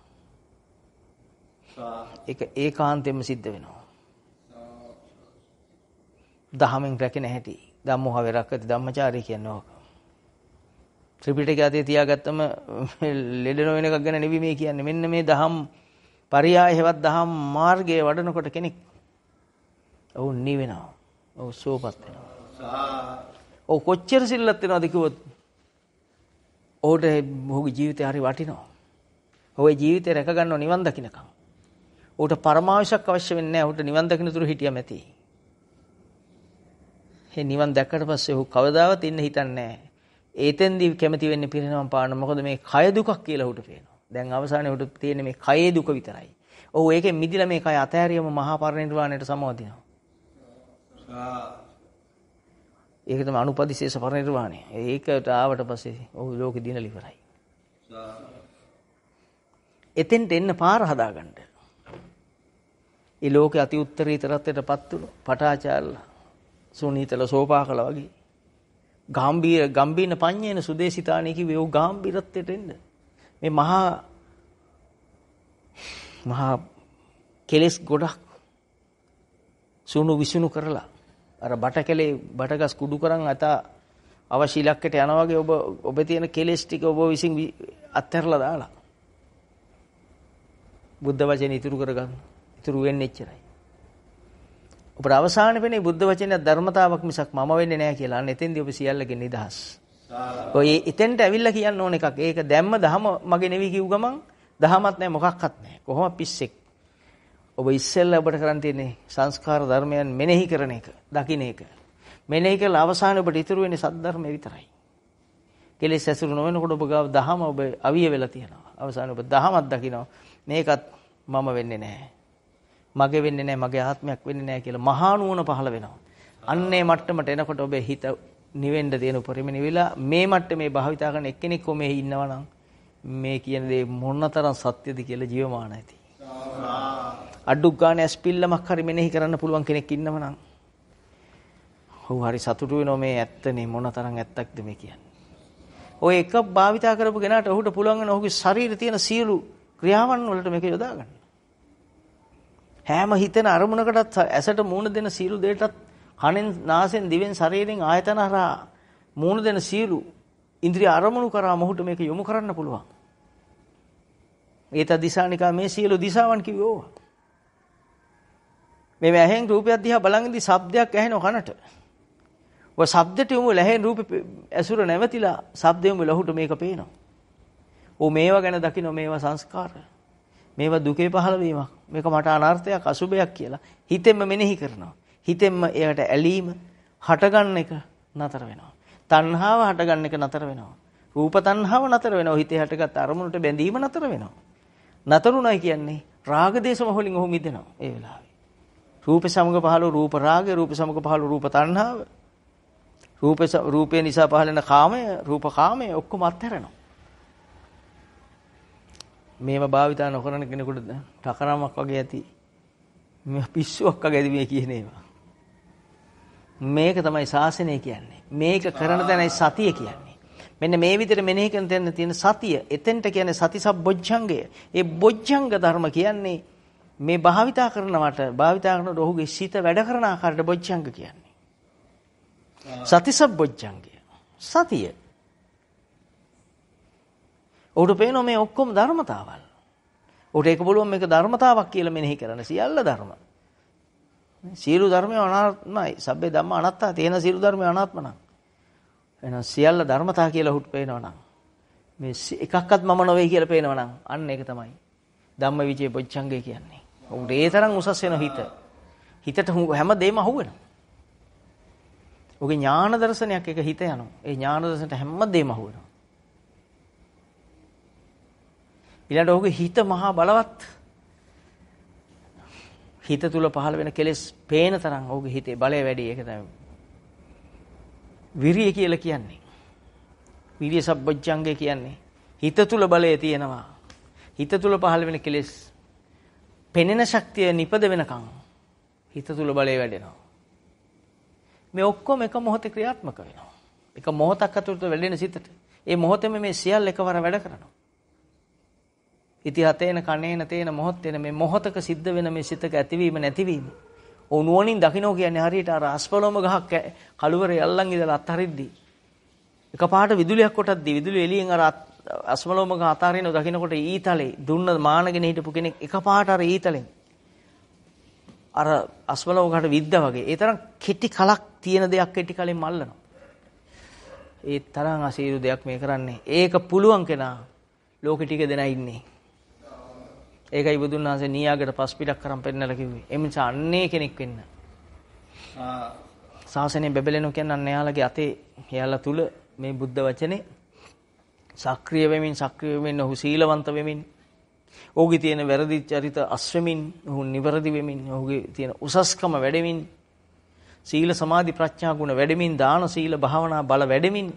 Speaker 1: ඒක ඒකාන්තයෙන්ම සිද්ධ වෙනවා. දහමෙන් රැකෙන හැටි. ධම්මෝහ වෙරක්කති ධම්මචාරය කියන්නේ ඕක. ත්‍රිපිටකය අතේ තියාගත්තම ලෙඩ නොවන එකක් ගැන නෙවෙයි මේ කියන්නේ. මෙන්න මේ දහම් පරියායවත් දහම් මාර්ගයේ වඩනකොට කෙනෙක් ඔව් නිවෙනවා. ඔව් සෝපත් වෙනවා. ඔව් කොච්චර සිල්ලත් වෙනවද කිව්වොත් ඔහුට ඔහුගේ ජීවිතය හරි වටිනවා. ඔහුගේ ජීවිතය රැකගන්නව නිවන් දකින්නකම්. ඔහුට පරමාවශ්‍යයක් අවශ්‍ය වෙන්නේ නැහැ. ඔහුට නිවන් දකින්න තුරු හිටියම ඇති. ඒ නිවන් දැක්කට පස්සේ ඔහු කවදාවත් ඉන්න හිතන්නේ නැහැ. ඒතෙන්දී කැමති වෙන්නේ පිරිනමම් පාන්න. මොකද මේ කය දුකක් කියලා ඔහුට පේනවා. දැන් අවසානයේ ඔහුට තියෙන්නේ මේ කයේ දුක විතරයි. ඔහු ඒකෙන් මිදිලා මේ කය අතහැරියම මහා පරිනිර්වාණයට සමවදිනවා. ඒක තමයි අනුපදිශේෂ පරිනිර්වාණය. ඒකට ආවට පස්සේ ඔහු ලෝකෙ දිනලා ඉවරයි. එතෙන්ට එන්න පාර හදාගන්න. ඒ ලෝකේ අති උත්තරීතරත්වයටපත් වුණු පටාචාර්ලා සුනීතල සෝපා කළා වගේ. ගාම්භීර ගම්බීන පඤ්ඤේන සුදේශිතානේ කිව්වේ ඔව් ගාම්භීරත්වයට එන්න. මේ මහා මහා කෙලස් ගොඩක් සුණු විසුණු කරලා අර බට කැලේ බටගස් කුඩු කරන් අත අවශ්‍ය ඉලක්කයට යනවා වගේ ඔබ ඔබ තියෙන කෙලස් ටික ඔබ විසින් අත්හැරලා දාලා බුද්ධ වචනේ ඉතුරු කරගන්න. ඉතුරු වෙන්නේ එච්චරයි. ඔබට අවසාන වෙන්නේ බුද්ධ වචනය ධර්මතාවක් මිසක් මම වෙන්නේ නැහැ කියලා. අන්න එතෙන්දී ඔබ සියල්ලගේ නිදහස්. ඔය එතෙන්ට ඇවිල්ලා කියන්න ඕන එකක්. ඒක දැම්ම දහම මගේ නෙවෙයි කිව් ගමන් දහමත් නැහැ මොකක්වත් නැහැ. කොහොම පිස්සෙක්. ඔබ ඉස්සෙල්ලා ඔබට කරන් තියෙන්නේ සංස්කාර ධර්මයන් මෙනෙහි කරන එක, දකින්න එක. මෙනෙහි කරලා අවසානයේ ඔබට ඉතුරු වෙන්නේ සද්ධර්මය විතරයි. කෙලෙස් ඇසුරු නොවනකොට ඔබ ගාව දහම ඔබ අවිය වෙලා තියෙනවා. අවසානයේ ඔබ දහමක් දකිනවා. මේකත් මම වෙන්නේ නැහැ. මගේ වෙන්නේ නැහැ මගේ ආත්මයක් වෙන්නේ නැහැ කියලා මහා නුවණ පහළ වෙනවා. අන්නේ මට්ටමට එනකොට ඔබේ හිත නිවෙන්න තියෙන උපරිම නිවිලා මේ මට්ටමේ භාවිතා කරන එක්කෙනෙක් ඔමේ ඉන්නවා මේ කියන දේ මොනතරම් සත්‍යද කියලා ජීවමාන ඇති. අඩු ගානේ ඇස්පිල්ලමක් හරි මෙනෙහි කරන්න පුළුවන් කෙනෙක් ඉන්නව නම් ඔව් හරි සතුටු වෙනවා මේ ඇත්තනේ මොනතරම් ඇත්තක්ද මේ කියන්නේ. ඔය එකක් භාවිතා කරපු කෙනාට ඔහුට පුළුවන් වෙන ඔහුගේ ශරීරයේ තියෙන සියලු ක්‍රියාවන් වලට මේක යොදා ගන්න. හැම හිතෙන අරමුණකටත් ඇසට මූණ දෙන සීළු දෙයටත් කනෙන් නාසෙන් දිවෙන් ශරීරෙන් ආයතන හරහා මූණ දෙන සීළු ඉන්ද්‍රිය අරමුණු කරා මොහුට මේක යොමු කරන්න පුළුවන්. ඒත දිසානිකා මේ සියලු දිසාවන් කිව්වේ ඕවා. මේ ඇහෙන් රූපයක් දිහා බලන්දී ශබ්දයක් ඇහෙනව කනට. ඔය ශබ්දට යොමු ලැහෙන් රූපේ ඇසුර නැවතිලා ශබ්දයෙන් ලහුට මේක පේනවා. ඕ මේවා ගැන දකින්න මේවා සංස්කාරය. මේවා දුකේ පහළ මේක මට අනර්ථයක් අසුබයක් කියලා හිතෙන්ම මෙනෙහි කරනවා. හිතෙන්ම ඒකට ඇලීම හටගන්න එක නතර වෙනවා. තණ්හාව හටගන්න එක නතර වෙනවා. රූප තණ්හාව නතර වෙනවා. හිතේ හටගත් අරමුණට බැඳීම නතර වෙනවා. නතරුණයි කියන්නේ රාග දේශ මොහොලින් ඔහු මිදෙනවා ඒ වෙලාවේ. රූප සමග පහළ රූප රාගය, රූප සමග පහළ රූප තණ්හාව, රූප රූපේ නිසා පහළ වෙන කාමය, රූප කාමය ඔක්කොම අත්හැරෙනවා. මේව භාවිතා නොකරන කෙනෙකුට ටකරමක් වගේ ඇති මේ පිස්සුවක් වගේ ඇති මේ කියන ඒවා මේක තමයි ශාසනය කියන්නේ මේක කරන තැනයි සතිය කියන්නේ මෙන්න මේ විදිහට මෙනෙහි කරන තැන තියෙන සතිය එතෙන්ට කියන්නේ සති සබ්බොජ්ජංගය ඒ බොජ්ජංග ධර්ම කියන්නේ මේ භාවිතා කරනවට භාවිතා කරන රොහුගේ සිත වැඩ කරන ආකාරයට බොජ්ජංග කියන්නේ සති සබ්බොජ්ජංගය සතිය ඔහුට පේනවා මේ ඔක්කොම ධර්මතාවල්. ඔහුට ඒක බලුවම මේක ධර්මතාවක් කියලා මෙනෙහි කරන සියල්ල ධර්ම. සියලු ධර්මය අනාත්මයි. සබ්බේ ධම්ම අනාත්තා තේන සියලු ධර්මය අනාත්ම නම්. එහෙනම් සියල්ල ධර්මතා කියලා ඔහුට පේනවා නම් මේ එකක්වත් මම නොවේ කියලා පේනවා නම් අන්න ඒක තමයි ධම්මවිචේ පොච්චංගය කියන්නේ. ඔහුට ඒ තරම් උසස් වෙන හිත. හිතට හැම දෙයක්ම අහුවෙනවා. ඔහුගේ ඥාන දර්ශනයක් එක හිත යනවා. ඒ ඥාන දර්ශනට හැම දෙයක්ම අහුවෙනවා. ඊළඟට ඔහුගේ හිත මහා බලවත්. හිත තුල පහළ වෙන කෙලෙස් පේන තරම් ඔහුගේ හිතේ බලය වැඩි. ඒක තමයි විරිය කියලා කියන්නේ. විරිය සබ්බජ්ජංගය කියන්නේ හිත තුල බලය තියෙනවා. හිත තුල පහළ වෙන කෙලෙස් පෙනෙන ශක්තිය නිපද වෙනකන් හිත තුල බලය වැඩෙනවා. මේ ඔක්කොම එක මොහොතේ ක්‍රියාත්මක වෙනවා. එක මොහොතක් ඇතුළත වැඩෙන සිතට ඒ මොහොතේම මේ සියල්ල එකවර වැඩ කරනවා. ඉති හතේන කණේන තේන මොහොත්තේන මේ මොහතක සිද්ධ වෙන මේ සිතක ඇතිවීම නැතිවීම. ඔව් නුවණින් දකින්නෝ කියන්නේ හරියට අර අස්පලොම ගහක් කළුවරේ අල්ලන් ඉඳලා අත්හරිද්දී එකපාරට විදුලියක් කොටද්දී විදුලිය එළියෙන් අර අස්මලොම ගහ අතාරිනව දකින්නකොට ඊතලේ දුන්න මානගෙන හිටපු කෙනෙක් එකපාරට අර ඊතලෙන් අර අස්මලොම ගහට විද්දා වගේ ඒ තරම් කෙටි කලක් තියෙන දෙයක් කෙටි කලින් මල්ලනවා. ඒ තරම් අසීරු දෙයක් මේ කරන්නේ. ඒක පුළුවන් කෙනා ලෝකෙ ටික දෙනා ඉන්නේ. ඒකයි බුදුන් වහන්සේ නියාගට පස් පිටක් කරන් පෙන්නලා කිව්වේ. ඒ නිසා අන්නේ කෙනෙක් වෙන්න. ශාසනය බබලෙනු කියන්නේ අන්න එයාලගේ අතේ එයාලා තුල මේ බුද්ධ වචනේ සක්‍රිය වෙමින් සක්‍රිය වෙමින් ඔහු සීලවන්ත වෙමින් ඔහුගේ තියෙන වැරදි චරිත අස්වමින් ඔහු නිවැරදි වෙමින් ඔහුගේ තියෙන උසස්කම වැඩෙමින් සීල සමාධි ප්‍රඥා ගුණ වැඩෙමින් දාන සීල භාවනා බල වැඩෙමින්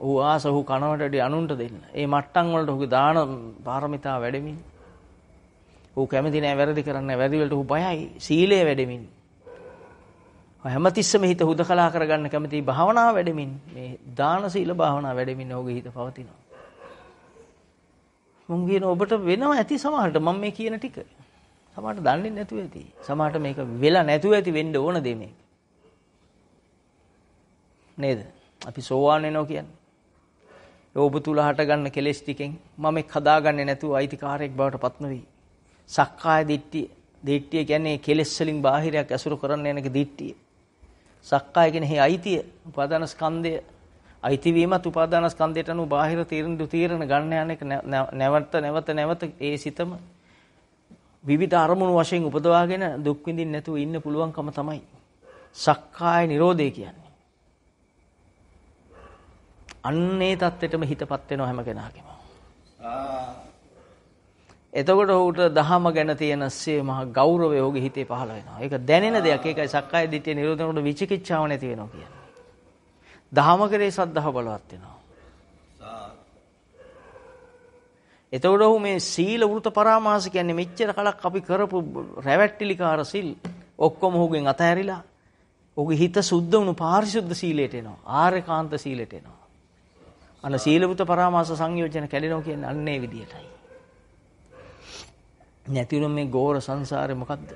Speaker 1: ඔහු ආස ඔහු කනවට වැඩි අනුන්ට දෙන්න. ඒ මට්ටම් වලට ඔහුගේ දාන පාරමිතා වැඩෙමින්. ඔහු කැමති නෑ වැරදි කරන්න වැරදි වලට ඔහු බයයි. සීලය වැඩෙමින්. හැමතිස්සම හිත හුදකලා කරගන්න කැමති භාවනාව වැඩෙමින් මේ දාන සීල භාවනාව වැඩෙමින් ඔහුගේ හිත පවතිනවා. මම කියන ඔබට වෙනව ඇති සමහරට මම මේ කියන ටික. සමහරට දන්නේ නැතුව ඇති. සමහරට මේක වෙලා නැතුව ඇති වෙන්න ඕන දෙ මේක. නේද? අපි සෝවාන් වෙනවා කියන්නේ. ඔබ තුල හටගන්න කෙලෙස් ටිකෙන් මම එක් හදාගන්නේ නැතුව අයිතිකාරයෙක් බවට පත් නොවි. සක්කාය දිට්ඨිය. දිට්ඨිය කියන්නේ කෙලෙස් වලින් බාහිරයක් ඇසුරු කරන්න යන එක දිට්ඨිය. සක්කාය කියන්නේ අයිතිය, උපාදාන ස්කන්ධය. අයිති වීමත් උපාදාන ස්කන්ධයට අනුව බාහිර තීරණ දු තීරණ ගන්න යන එක නැවත නැවත නැවත ඒ සිතම විවිධ අරමුණු වශයෙන් උපදවාගෙන දුක් විඳින්න නැතුව ඉන්න පුළුවන්කම තමයි. සක්කාය නිරෝධය කියන්නේ අන්නේ தත්වෙටම හිතපත් වෙනවා හැම කෙනාගේම. එතකොට ඔහුට දහම ගැන තියෙන සේ මහ ගෞරවය ඔහුගේ හිතේ පහළ වෙනවා. ඒක දැනෙන දෙයක්. ඒකයි සක්කාය දිට්ඨිය නිරෝධනකොට විචිකිච්ඡාව නැති වෙනවා කියන්නේ. දහම කරේ සද්ධාව බලවත් වෙනවා. එතකොට ඔහු මේ සීල වෘත පරාමාස කියන්නේ මෙච්චර කලක් අපි කරපු රැවැට්ටිලිකාර සිල් ඔක්කොම ඔහුගෙන් අතහැරිලා ඔහුගේ හිත සුද්ධ වුණු පාරිශුද්ධ සීලයට එනවා. ආර්යකාන්ත සීලයට එනවා. අන්න සීලබුත පරාමාස සංයෝජන කැඩෙනවා කියන්නේ අන්නේ විදියටයි. නැතිනම් මේ ගෝර සංසාරේ මොකද්ද?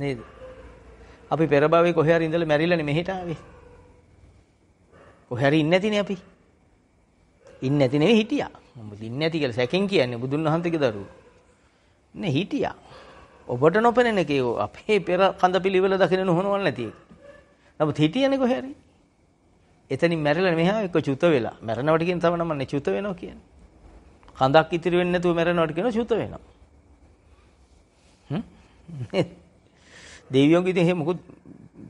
Speaker 1: නේද? අපි පෙර භවයේ කොහේ හරි ඉඳලා මැරිලානේ මෙහෙට ආවේ. කොහේ හරි ඉන්නේ නැතිනේ අපි. ඉන්නේ නැති නෙවෙයි හිටියා. මොකද ඉන්නේ නැති කියලා සැකෙන් කියන්නේ බුදුන් වහන්සේගේ දරුවෝ. නේ හිටියා. ඔබට නොපෙනෙන කේ අපේ පෙර කඳ පිළිවෙල දකින්න නොහොනවල් නැති එක. නමුත් හිටියනේ කොහේ හරි. එතනින් මැරිලා මෙහා එක්ක චුත වෙලා. මැරෙනවට කියන තම නමන්නේ චුත වෙනවා කියන්නේ. කඳක් ඉතිරි වෙන්නේ නැතුව මැරෙනවට කියනවා චුත වෙනවා. හ්ම්. දෙවියෝන්ගේ ඉතින් එහෙම මොකද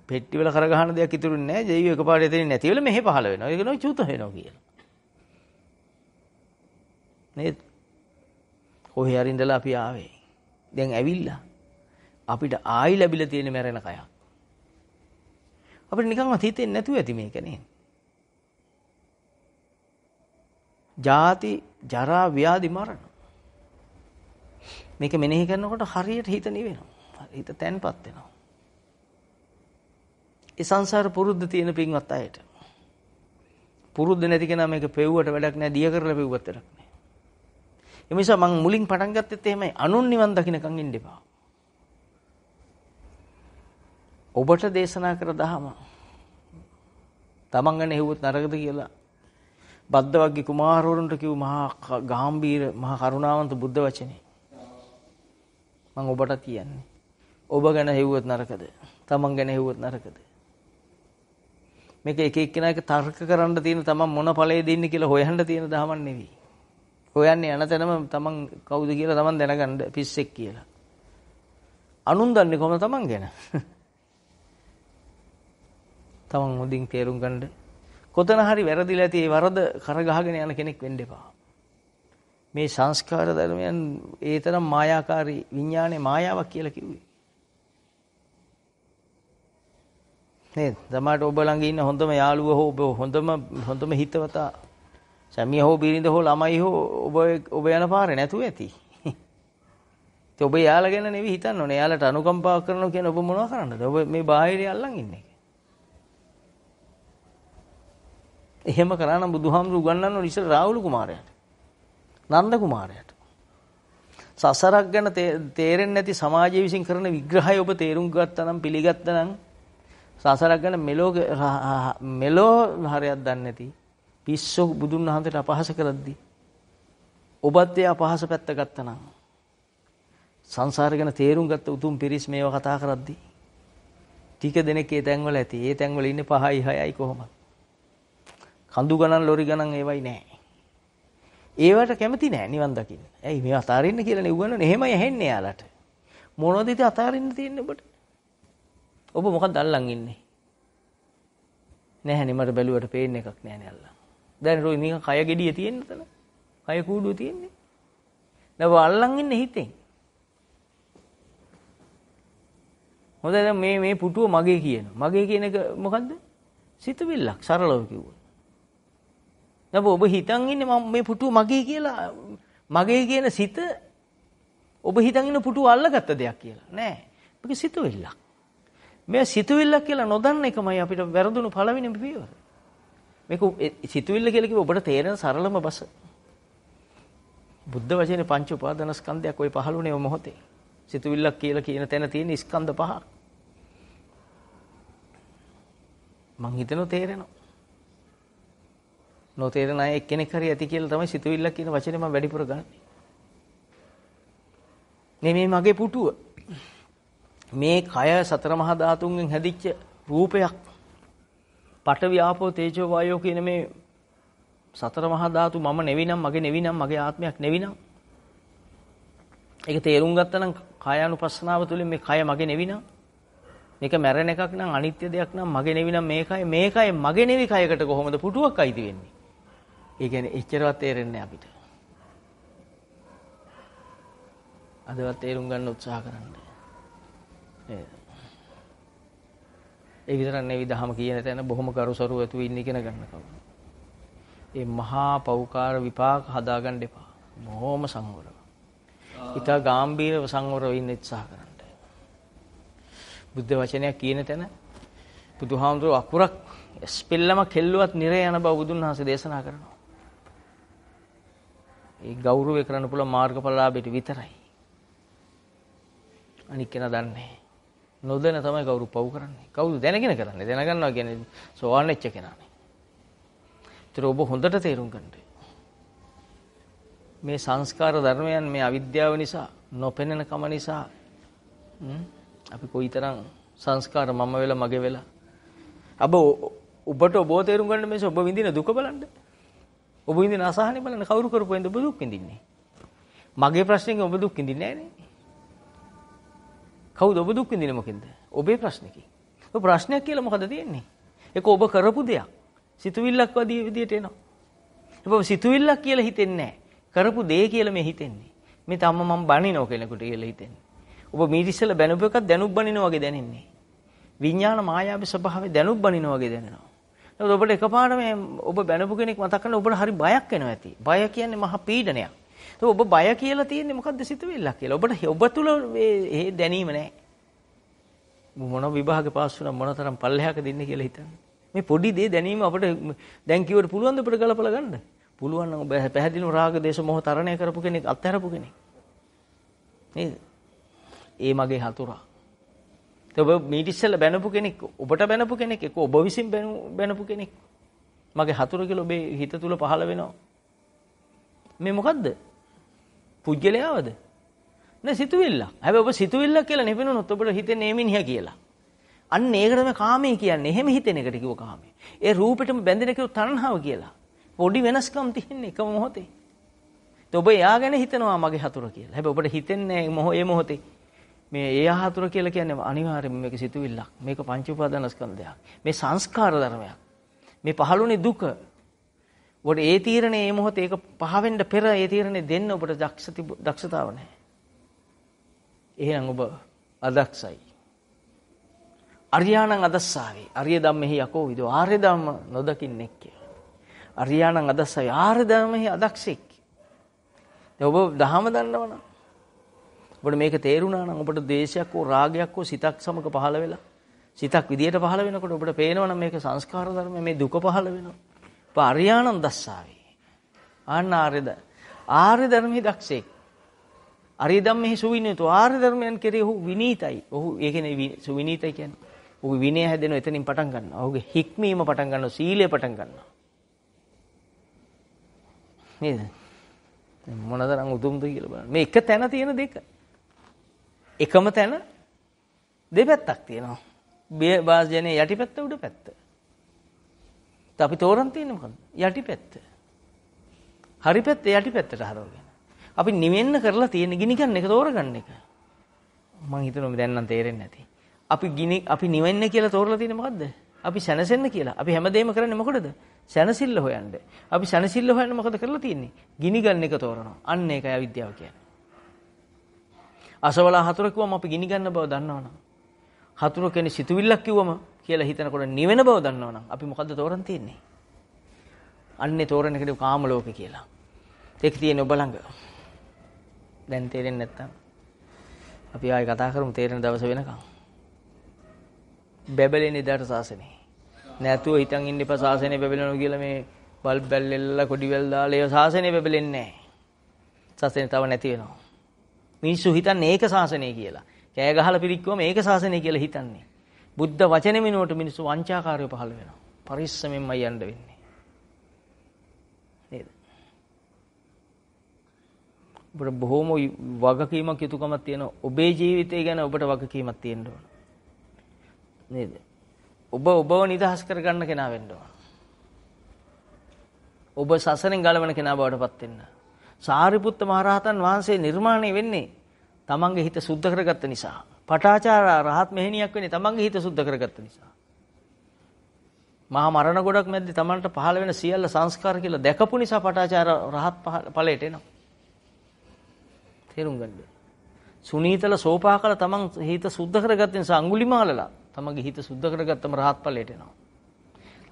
Speaker 1: පෙට්ටි වල කරගහන දෙයක් ඉතුරුන්නේ නැහැ. දෙවියෝ එකපාරට එතනින් නැති වෙලා මෙහි පහළ වෙනවා. ඒක නෝ චුත වෙනවා කියලා. නේද? කොහේ හරි ඉඳලා අපි ආවේ. දැන් ඇවිල්ලා අපිට ආයි ලැබිලා තියෙන මැරෙන කයක්. අපිට නිකන්ම හිතෙන්නේ නැතුව ඇති මේක නේද? ජාති ජරා ව්‍යාධි මරණ මේක මෙනෙහි කරනකොට හරියට හිත නිවෙනවා හිත තැන්පත් වෙනවා ඒ සංසාර පුරුද්ද තියෙන පින්වත් අයට පුරුද්ද නැති කෙනා මේක පෙව්වට වැඩක් නැහැ දිය කරලා පෙව්වත් වැඩක් නැහැ ඒ නිසා මම මුලින් පටන් ගත්තෙත් එහෙමයි අනුන් නිවන් දකින්නකම් ඉන්න එපා ඔබට දේශනා කර දහම තමන් ගැන හෙව්වොත් නරකද කියලා බද්දවග්ගි කුමාරවරුන්ට කිව් මහා ගාම්භීර මහා කරුණාවන්ත බුද්ධ වචනේ. මම ඔබට කියන්නේ. ඔබ ගැන හෙව්වොත් නරකද? තමන් ගැන හෙව්වොත් නරකද? මේක එක එක්කෙනා එක තර්ක කරන්න තියෙන තමන් මොන ඵලයේ දෙන්නේ කියලා හොයන්න තියෙන දහමක් නෙවෙයි. හොයන්නේ යන තැනම තමන් කවුද කියලා තමන් දැනගන්න පිස්සෙක් කියලා. අනුන් දන්නේ කොහොමද තමන් ගැන? <laughs> තමන් මුදින් තේරුම් ගන්නේ කොතන හරි වැරදිලා ඇති ඒ වරද කරගහගෙන යන කෙනෙක් වෙන්න එපා. මේ සංස්කාර ධර්මයන් ඒ තරම් මායාකාරී විඥානේ මායාවක් කියලා කිව්වේ. නේද? තමාට ඔබ ළඟ ඉන්න හොඳම යාළුව හෝ ඔබ හොඳම හොඳම හිතවතා සැමියා හෝ බිරිඳ හෝ ළමයි හෝ ඔබ ඔබ යන පාරේ නැතුව ඇති. ඉතින් ඔබ යාළ ගැන නෙවෙයි හිතන්න ඕනේ. යාළට අනුකම්පාවක් කරනවා කියන්නේ ඔබ මොනවා කරන්නද? ඔබ මේ බාහිරය අල්ලන් ඉන්නේ. එහෙම කරා නම් බුදුහාමුදුරු උගන්වන්න ඉස්සර රාහුල කුමාරයාට. නන්ද කුමාරයාට. සසරක් ගැන තේරෙන්නේ නැති සමාජය විසින් කරන විග්‍රහය ඔබ තේරුම් ගත්තා නම් පිළිගත්තා නම් සසරක් ගැන මෙලෝ මෙලෝ හරයක් දන්නේ නැති පිස්සු බුදුන් වහන්සේට අපහාස කරද්දී ඔබත් ඒ අපහාස පැත්ත ගත්තා නම් සංසාර ගැන තේරුම් ගත්ත උතුම් පිරිස් මේවා කතා කරද්දී ටික දෙනෙක් ඒ තැන්වල ඇති. ඒ තැන්වල ඉන්නේ 5යි 6යි කොහොමද? කඳු ගණන් ලොරි ගණන් ඒවයි නෑ. ඒවට කැමති නෑ නිවන් දකින්න. ඇයි මේ අතාරින්න කියලා නෙව්වනනේ එහෙමයි ඇහෙන්නේ යාලට. මොනවද ඉතින් අතාරින්න තියෙන්නේ ඔබට? ඔබ මොකක්ද අල්ලන් ඉන්නේ? නැහැනේ මට බැලුවට පේන එකක් නෑනේ අල්ලන්. දැන් රොයි නිකන් කය gediye තියෙන තන. කය කූඩුව තියෙන්නේ. දැන් ඔබ අල්ලන් ඉන්නේ හිතෙන්. හොඳයි දැන් මේ මේ පුටුව මගේ කියනවා. මගේ කියන එක මොකද්ද? සිතවිල්ලක් සරලව කිව්වොත්. නැබ ඔබ හිතන් ඉන්නේ මම මේ පුටුව මගේ කියලා මගේ කියන සිත ඔබ හිතන් ඉන්න පුටුව අල්ලගත්ත දෙයක් කියලා. නෑ. මේක සිතුවිල්ලක්. මේ සිතුවිල්ලක් කියලා නොදන්න එකමයි අපිට වැරදුණු පළවෙනිම පියවර. මේක සිතුවිල්ල කියලා කිව්ව ඔබට තේරෙන සරලම බස. බුද්ධ වචනේ පංච උපාදානස්කන්ධයක් ওই පහළුණේ මොහොතේ. සිතුවිල්ලක් කියලා කියන තැන තියෙන ස්කන්ධ පහක්. මං හිතනවා තේරෙනවා. නොතේරෙන අය එක්කෙනෙක් හරි ඇති කියලා තමයි සිතුවිල්ල කියන වචනේ මම වැඩිපුර ගන්නෙ. මේ මගේ පුටුව. මේ කය සතර මහා ධාතුන්ගෙන් හැදිච්ච රූපයක්. පඨවි ආපෝ තේජෝ වායෝ කියන මේ සතර මහා ධාතු මම නෙවිනම් මගේ නෙවිනම් මගේ ආත්මයක් නෙවිනම් ඒක තේරුම් ගත්තා නම් කායානුපස්සනාව තුළින් මේ කය මගේ නෙවිනම් මේක මැරෙන එකක් නම් අනිත්‍ය දෙයක් නම් මගේ නෙවිනම් මේකයි මේකයි මගේ නෙවි කයකට කොහොමද පුටුවක් අයිති වෙන්නේ ඒ කියන්නේ එච්චරවත් තේරෙන්නේ අපිට. අදවත් තේරුම් ගන්න උත්සාහ කරන්න. නේද? ඒ විතරක් නෙවෙයි දහම කියන තැන බොහොම කරුසරු ඇතුව ඉන්නේ කියන ගන්න කවුරු. ඒ මහා පෞකාර විපාක හදාගන්න එපා. බොහොම සංවරව. ඊට ගාම්භීරව සංවරව ඉන්න උත්සාහ කරන්න. බුද්ධ වචනයක් කියන තැන බුදුහාමුදුරුවෝ අකුරක් ස්පෙල්ලම කෙල්ලුවත් නිරේ යන බව බුදුන් වහන්සේ දේශනා කරනවා. ඒ ගෞරවය කරන්න පුළුවන් මාර්ගඵලලාභයට විතරයි. අනික් කෙනා දන්නේ නොදැන තමයි කවුරු පව් කරන්නේ. කවුද දැනගෙන කරන්නේ? දැනගන්නවා කියන්නේ සෝවාන් වෙච්ච කෙනානේ. ඒතර ඔබ හොඳට තේරුම් ගන්න. මේ සංස්කාර ධර්මයන් මේ අවිද්‍යාව නිසා, නොපෙනෙන කම නිසා අපි කොයිතරම් සංස්කාර මම වෙලා මගේ වෙලා. අබ ඔබට ඔබ තේරුම් ගන්න මේ ඔබ විඳින දුක බලන්න. ඔබ විඳින අසහනේ බලන්න කවුරු කරපු වෙන්ද ඔබ දුක් විඳින්නේ? මගේ ප්‍රශ්නකින් ඔබ දුක් විඳින්නේ නැහනේ. කවුද ඔබ දුක් විඳින්නේ මොකෙන්ද? ඔබේ ප්‍රශ්නකින්. ඔය ප්‍රශ්නයක් කියලා මොකද තියෙන්නේ? ඒක ඔබ කරපු දෙයක්. සිතුවිල්ලක් වගේ විදියට එනවා. ඔබ සිතුවිල්ලක් කියලා හිතෙන්නේ කරපු දේ කියලා මේ හිතෙන්නේ. මේ තම මම බනිනෝ කෙනෙකුට කියලා හිතෙන්නේ. ඔබ මීට ඉස්සෙල්ලා බැනුපු එකක් දැනුම් බනිනවා වගේ දැනෙන්නේ. විඥාන මායාවේ ස්වභාවය දැනුම් බනිනවා වගේ දැනෙනවා. නමුත් ඔබට එකපාරම ඔබ බැනපු කෙනෙක් මතක් කරලා ඔබට හරි බයක් එනවා ඇති. බය කියන්නේ මහා පීඩනයක්. ඒක ඔබ බය කියලා තියෙන්නේ මොකද්ද සිතුවිල්ලක් කියලා. ඔබට ඔබ තුල මේ දැනීම නැහැ. මොන විභාගේ පාස් වුණා මොනතරම් පල්ලෙහාක දෙන්නේ කියලා හිතන්නේ. මේ පොඩි දේ දැනීම අපිට දැන් කිව්වට පුළුවන් ද අපිට ගලපලා ගන්න? පුළුවන් නම් ඔබ පැහැදිලිව රාග දේශ මොහ තරණය කරපු කෙනෙක් අත්හැරපු කෙනෙක්. නේද? ඒ මගේ හතුරා. ඔබ මීට ඉස්සෙල්ලා බැනපු කෙනෙක් ඔබට බැනපු කෙනෙක් එක්ක ඔබ විසින් බැනපු කෙනෙක් මගේ හතුර කියලා ඔබේ හිත තුල පහළ වෙනවා මේ මොකද්ද පුජ්‍යලයාවද නෑ සිතුවිල්ල හැබැයි ඔබ සිතුවිල්ල කියලා නෙවෙනුනොත් ඔබට හිතෙන්නේ මිනිහා කියලා අන්න ඒකට තමයි කාමයේ කියන්නේ එහෙම හිතෙන එකට කිව්ව කාමයේ ඒ රූපෙටම බැඳෙන කිව්ව තණ්හාව කියලා පොඩි වෙනස්කම් තියෙන එකම මොහොතේ ඔබ එයා ගැන හිතනවා මගේ හතුර කියලා හැබැයි ඔබට හිතෙන්නේ නැහැ මොහොතේ මේ ඒ ආහතුර කියලා කියන්නේ අනිවාර්යයෙන්ම මේක සිතුවිල්ලක්. මේක පංච උපාදානස්කන්ධයක්. මේ සංස්කාර ධර්මයක්. මේ පහළුනේ දුක. ඔබට ඒ තීරණේ මේ මොහොතේ ඒක පහවෙන්න පෙර ඒ තීරණේ දෙන්න ඔබට දක්ෂතාව නැහැ. එහෙනම් ඔබ අදක්ෂයි. අරියාණං අදස්සාවේ. අරිය ධම්මෙහි යකෝ විදෝ ආර්ය ධම්ම නොදකින්නෙක් කියලා. අරියාණං අදස්සාවේ ආර්ය ධම්මෙහි අදක්ෂෙක්. දැන් ඔබ ධහම දන්නවනම් ඔබට මේක තේරුණා නම් ඔබට දේශයක් හෝ රාගයක් හෝ සිතක් සමග පහළ වෙලා සිතක් විදියට පහළ වෙනකොට ඔබට පේනවා නම් මේක සංස්කාර ධර්ම මේ දුක පහළ වෙනවා. පාරියාණන් දස්සාවේ. ආන්න ආර්යද ආර්ය ධර්මයේ දක්ෂේ. ආර්ය ධම්මෙහි සුවිනීතෝ ආර්ය ධර්මයන් කෙරෙහි ඔහු විනීතයි. ඔහු ඒ කියන්නේ සුවිනීතයි කියන්නේ. ඔහු විනය හැදෙන එතනින් පටන් ගන්නවා. ඔහුගේ හික්මීම පටන් ගන්නවා, සීලය පටන් ගන්නවා. නේද? මොනතරම් උතුම්ද කියලා බලන්න. මේ එක තැන තියෙන දෙක. එකම තැන දෙපැත්තක් තියෙනවා. බිය වාසජනේ යටිපැත්ත උඩ පැත්ත. ඒත් අපි තෝරන් තියෙන්නේ මොකද? යටිපැත්ත. හරි පැත්ත යටිපැත්තට හරවගෙන. අපි නිවෙන්න කරලා තියෙන ගිනි ගන්න එක තෝරගන්න එක. මම හිතනවා දැන් නම් තේරෙන්නේ නැති. අපි ගිනි අපි නිවෙන්න කියලා තෝරලා තියෙන්නේ මොකද්ද? අපි සැනසෙන්න කියලා. අපි හැමදේම කරන්නේ මොකටද? සැනසෙල්ල හොයන්න. අපි සැනසෙල්ල හොයන්න මොකද කරලා තියෙන්නේ? ගිනි ගන්න එක තෝරනවා. අන්න ඒකයි අවිද්‍යාව කියන්නේ. අසවලා හතර කිව්වම අපි ගිනි ගන්න බව දන්නවනම් හතුරු කෙනෙක් සිතුවිල්ලක් කිව්වම කියලා හිතනකොට නිවෙන බව දන්නවනම් අපි මොකද්ද තෝරන් තියන්නේ? අන්නේ තෝරන එකද කාම ලෝකේ කියලා. ඒක තියෙන්නේ ඔබ ළඟ. දැන් තේරෙන්නේ නැත්තම් අපි ආයෙ කතා කරමු තේරෙන දවස වෙනකම්. බැබලෙන්නේ දාට සාසනේ. නැතුව හිතන් ඉන්න එපා සාසනේ බැබලෙනවා කියලා මේ බල්බ් බැල්ලෙල්ල කොඩිවැල් දාලා ඒ සාසනේ බැබලෙන්නේ නැහැ. සාසනේ තව නැති වෙනවා. මිනිස්සු හිතන්නේ ඒක ශාසනය කියලා. කෑ ගහලා පිළික්කුවම ඒක ශාසනය කියලා හිතන්නේ. බුද්ධ වචනේ මිනුවට මිනිස්සු වංචාකාරයව පහළ වෙනවා. පරිස්සමෙන්මයි යන්න වෙන්නේ. නේද? ඔබට බොහොම වගකීමක් යුතුයකමක් තියෙන ඔබේ ජීවිතය ගැන ඔබට වගකීමක් තියෙන්න ඕන. නේද? ඔබ ඔබව නිදහස් කරගන්න කෙනා වෙන්න ඕන. ඔබ සසරෙන් ගලවන කෙනා බවට පත් වෙන්න. සාරිපුත්ත මහරහතන් වහන්සේ නිර්මාණය වෙන්නේ තමන්ගේ හිත සුද්ධ කරගත්ත නිසා. පටාචාර රහත් මෙහෙණියක් වෙන්නේ තමන්ගේ හිත සුද්ධ කරගත්ත නිසා. මහා මරණ ගොඩක් මැද්දේ තමන්ට පහළ වෙන සියල්ල සංස්කාර කියලා දැකපු නිසා පටාචාර රහත් ඵලයට එනවා. තේරුම් ගන්න. සුනීතල සෝපාකල තමන් හිත සුද්ධ කරගත්ත නිසා අඟුලිමාලලා තමන්ගේ හිත සුද්ධ කරගත්තම රහත් ඵලයට එනවා.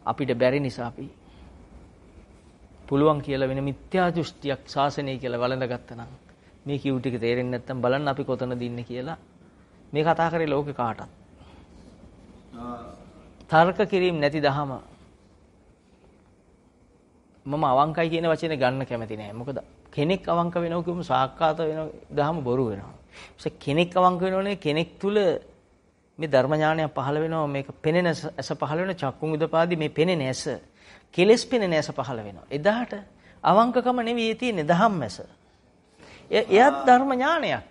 Speaker 1: අපිට බැරි නිසා අපි පුළුවන් කියලා වෙන මිත්‍යා දෘෂ්ටියක් ශාසනය කියලා වළඳගත්තනම් මේ කිව් ටික තේරෙන්නේ නැත්නම් බලන්න අපි කොතනද ඉන්නේ කියලා මේ කතා කරේ ලෝකේ කාටත්. තර්ක කිරීම නැති දහම මම අවංකයි කියන වචනේ ගන්න කැමති නෑ. මොකද කෙනෙක් අවංක වෙනව කියමු සාක්කාත වෙනව දහම බොරු වෙනවා. ඒ කෙනෙක් අවංක වෙනෝනේ කෙනෙක් තුල මේ ධර්ම ඥානය පහළ වෙනවා මේක පෙනෙන ඇස පහළ වෙන චක්කුං උදපාදි මේ පෙනෙන ඇස කෙලෙස් පිනේ නැස පහළ වෙනවා. එදාට අවංකකම නෙවෙයි තියෙන්නේ ධම්මැස. එයත් ධර්ම ඥානයක්.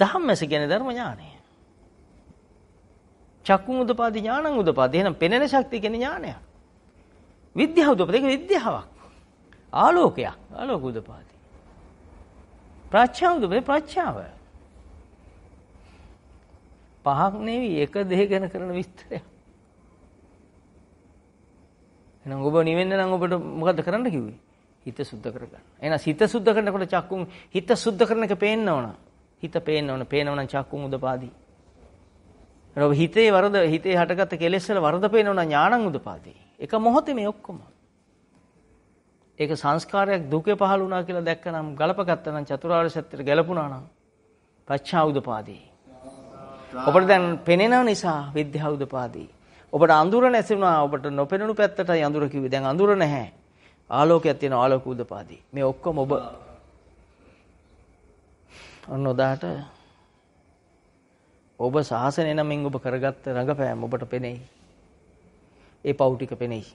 Speaker 1: ධම්මැස කියන්නේ ධර්ම ඥානය. චක්කු උදපාදි ඥානං උදපාදි එහෙනම් පෙනෙන ශක්තිය කියන්නේ ඥානයක්. විද්‍යාව උදපාදි ඒක විද්‍යාවක්. ආලෝකයක්. ආලෝක උදපාදි. ප්‍රඥාව උදපාදි ප්‍රඥාව. පහක් නෙවෙයි එක දෙය ගැන කරන විස්තරයක්. එහෙනම් ඔබ නිවෙන්න නම් ඔබට මොකද්ද කරන්න කිව්වේ? හිත සුද්ධ කරගන්න. එහෙනම් හිත සුද්ධ කරනකොට චක්කුන් හිත සුද්ධ කරන එක පේන්න ඕන. හිත පේන්න ඕන. පේනව නම් චක්කුන් උදපාදී. රොබ හිතේ වරද හිතේ හටගත්ත කෙලෙස් වල වරද පේනව නම් ඥානං උදපාදී. එක මොහොතේ මේ ඔක්කොම. ඒක සංස්කාරයක් දුකේ පහළ වුණා කියලා දැක්කනම් ගලපගත්තා නම් චතුරාර්ය සත්‍යට ගැලපුණා නම් පච්චා උදපාදී. ඔබට දැන් පෙනෙනව නිසා විද්‍යාව උදපාදී. ඔබට අඳුර නැසෙනවා ඔබට නොපෙනුණු පැත්තටයි අඳුර කිව්වේ. දැන් අඳුර නැහැ. ආලෝකයක් තියෙනවා ආලෝක උදපාදී. මේ ඔක්කොම ඔබ අන්න උදාට ඔබ සාසනය නමින් ඔබ කරගත්ත රඟපෑම් ඔබට පෙනෙයි. ඒ පව් ටික පෙනෙයි.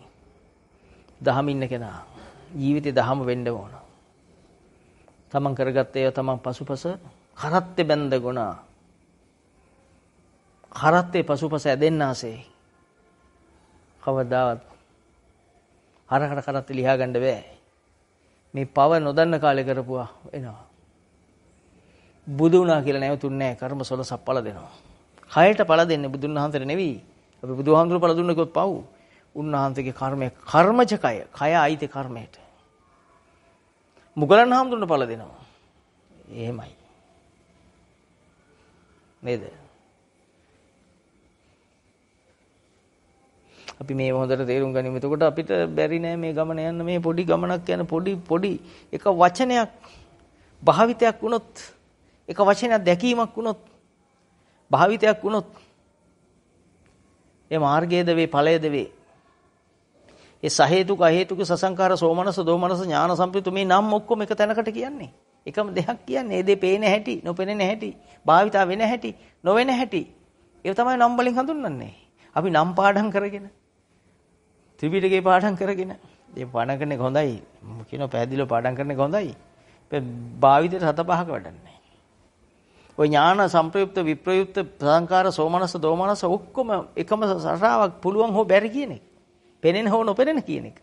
Speaker 1: දහම ඉන්න කෙනා ජීවිතේ දහම වෙන්න ඕන. තමන් කරගත්ත ඒවා තමන් පසුපස කරත්තේ බැඳ ගුණා. කරත්තේ පසුපස ඇදෙන්නාසේ. කවදාවත් අරකට කරත් ලියා ගන්න බෑ. මේ පව නොදන්න කාලේ කරපුවා එනවා. බුදු වුණා කියලා නැවතුන්නේ නැහැ. කර්ම සොල සප්පල දෙනවා. කයට පළ දෙන්නේ බුදුන් වහන්සේට නෙවෙයි. අපි බුදුහාමුදුරු පළ දුන්නේ කිව්වොත් පව්. උන්වහන්සේගේ කර්මය කර්මජ කය. කය අයිති කර්මයට. මුගලන් හාමුදුරන්ට පළ දෙනවා. එහෙමයි. නේද? අපි මේ හොඳට තේරුම් ගනිමු. එතකොට අපිට බැරි නෑ මේ ගමන යන්න මේ පොඩි ගමනක් යන පොඩි පොඩි එක වචනයක් භාවිතයක් වුණොත් එක වචනයක් දැකීමක් වුණොත් භාවිතයක් වුණොත් ඒ මාර්ගයේද වේ ඵලයේද වේ ඒ සහේතුක අහේතුක සසංකාර සෝමනස දෝමනස ඥාන සම්ප්‍රිත මේ නම් ඔක්කොම එක තැනකට කියන්නේ. එකම දෙයක් කියන්නේ. ඒ දේ පේන හැටි, නොපෙනෙන හැටි, භාවිතා වෙන හැටි, නොවෙන හැටි. ඒව තමයි නම් වලින් හඳුන්වන්නේ. අපි නම් පාඩම් කරගෙන ත්‍රිපිටකේ පාඩම් කරගෙන ඒ පාඩම් කරන්නේ හොඳයි කියනවා පැහැදිලිව පාඩම් කරන්නේ හොඳයි භාවිතයට හත පහක වැඩන්නේ ඔය ඥාන සංප්‍රයුක්ත විප්‍රයුක්ත සංකාර සෝමනස දෝමනස ඔක්කොම එකම රටාවක් පුළුවන් හෝ බැරි කියන එක පෙනෙන හෝ නොපෙනෙන කියන එක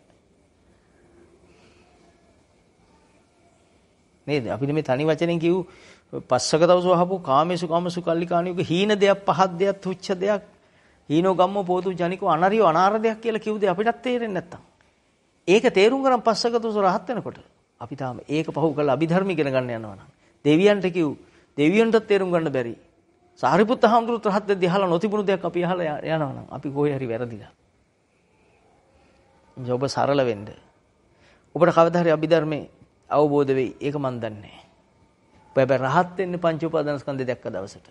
Speaker 1: නේද අපිට මේ තනි වචනෙන් කිව් පස්සක දවස වහපු කාමේසු කාමසු කල්ලිකාණියක හීන දෙයක් පහත් දෙයක් තුච්ච දෙයක් හීනෝ ගම්මෝ පොතු ජනිකෝ අනරියෝ අනාරදයක් කියලා කිව්ද අපිටත් තේරෙන්නේ නැත්තම්. ඒක තේරුම් ගන්න පස්සකතුස රහත් වෙනකොට අපි තාම ඒක පහු කරලා අභිධර්ම ඉගෙන ගන්න යනවා නම් දෙවියන්ට කිව් දෙවියන්ටත් තේරුම් ගන්න බැරි. සාරිපුත්ත හාමුදුරුවෝ රහත් වෙද්දී අහලා නොතිබුණු දෙයක් අපි අහලා යනවා නම් අපි කොහේ හරි වැරදිලා. ඔබ සරල වෙන්න. ඔබට කවදා හරි අභිධර්මයේ අවබෝධ වෙයි. ඒක මන් දන්නේ නැහැ. ඔබ හැබැයි රහත් වෙන්න පංච උපාදානස්කන්ධය දැක්ක දවසට.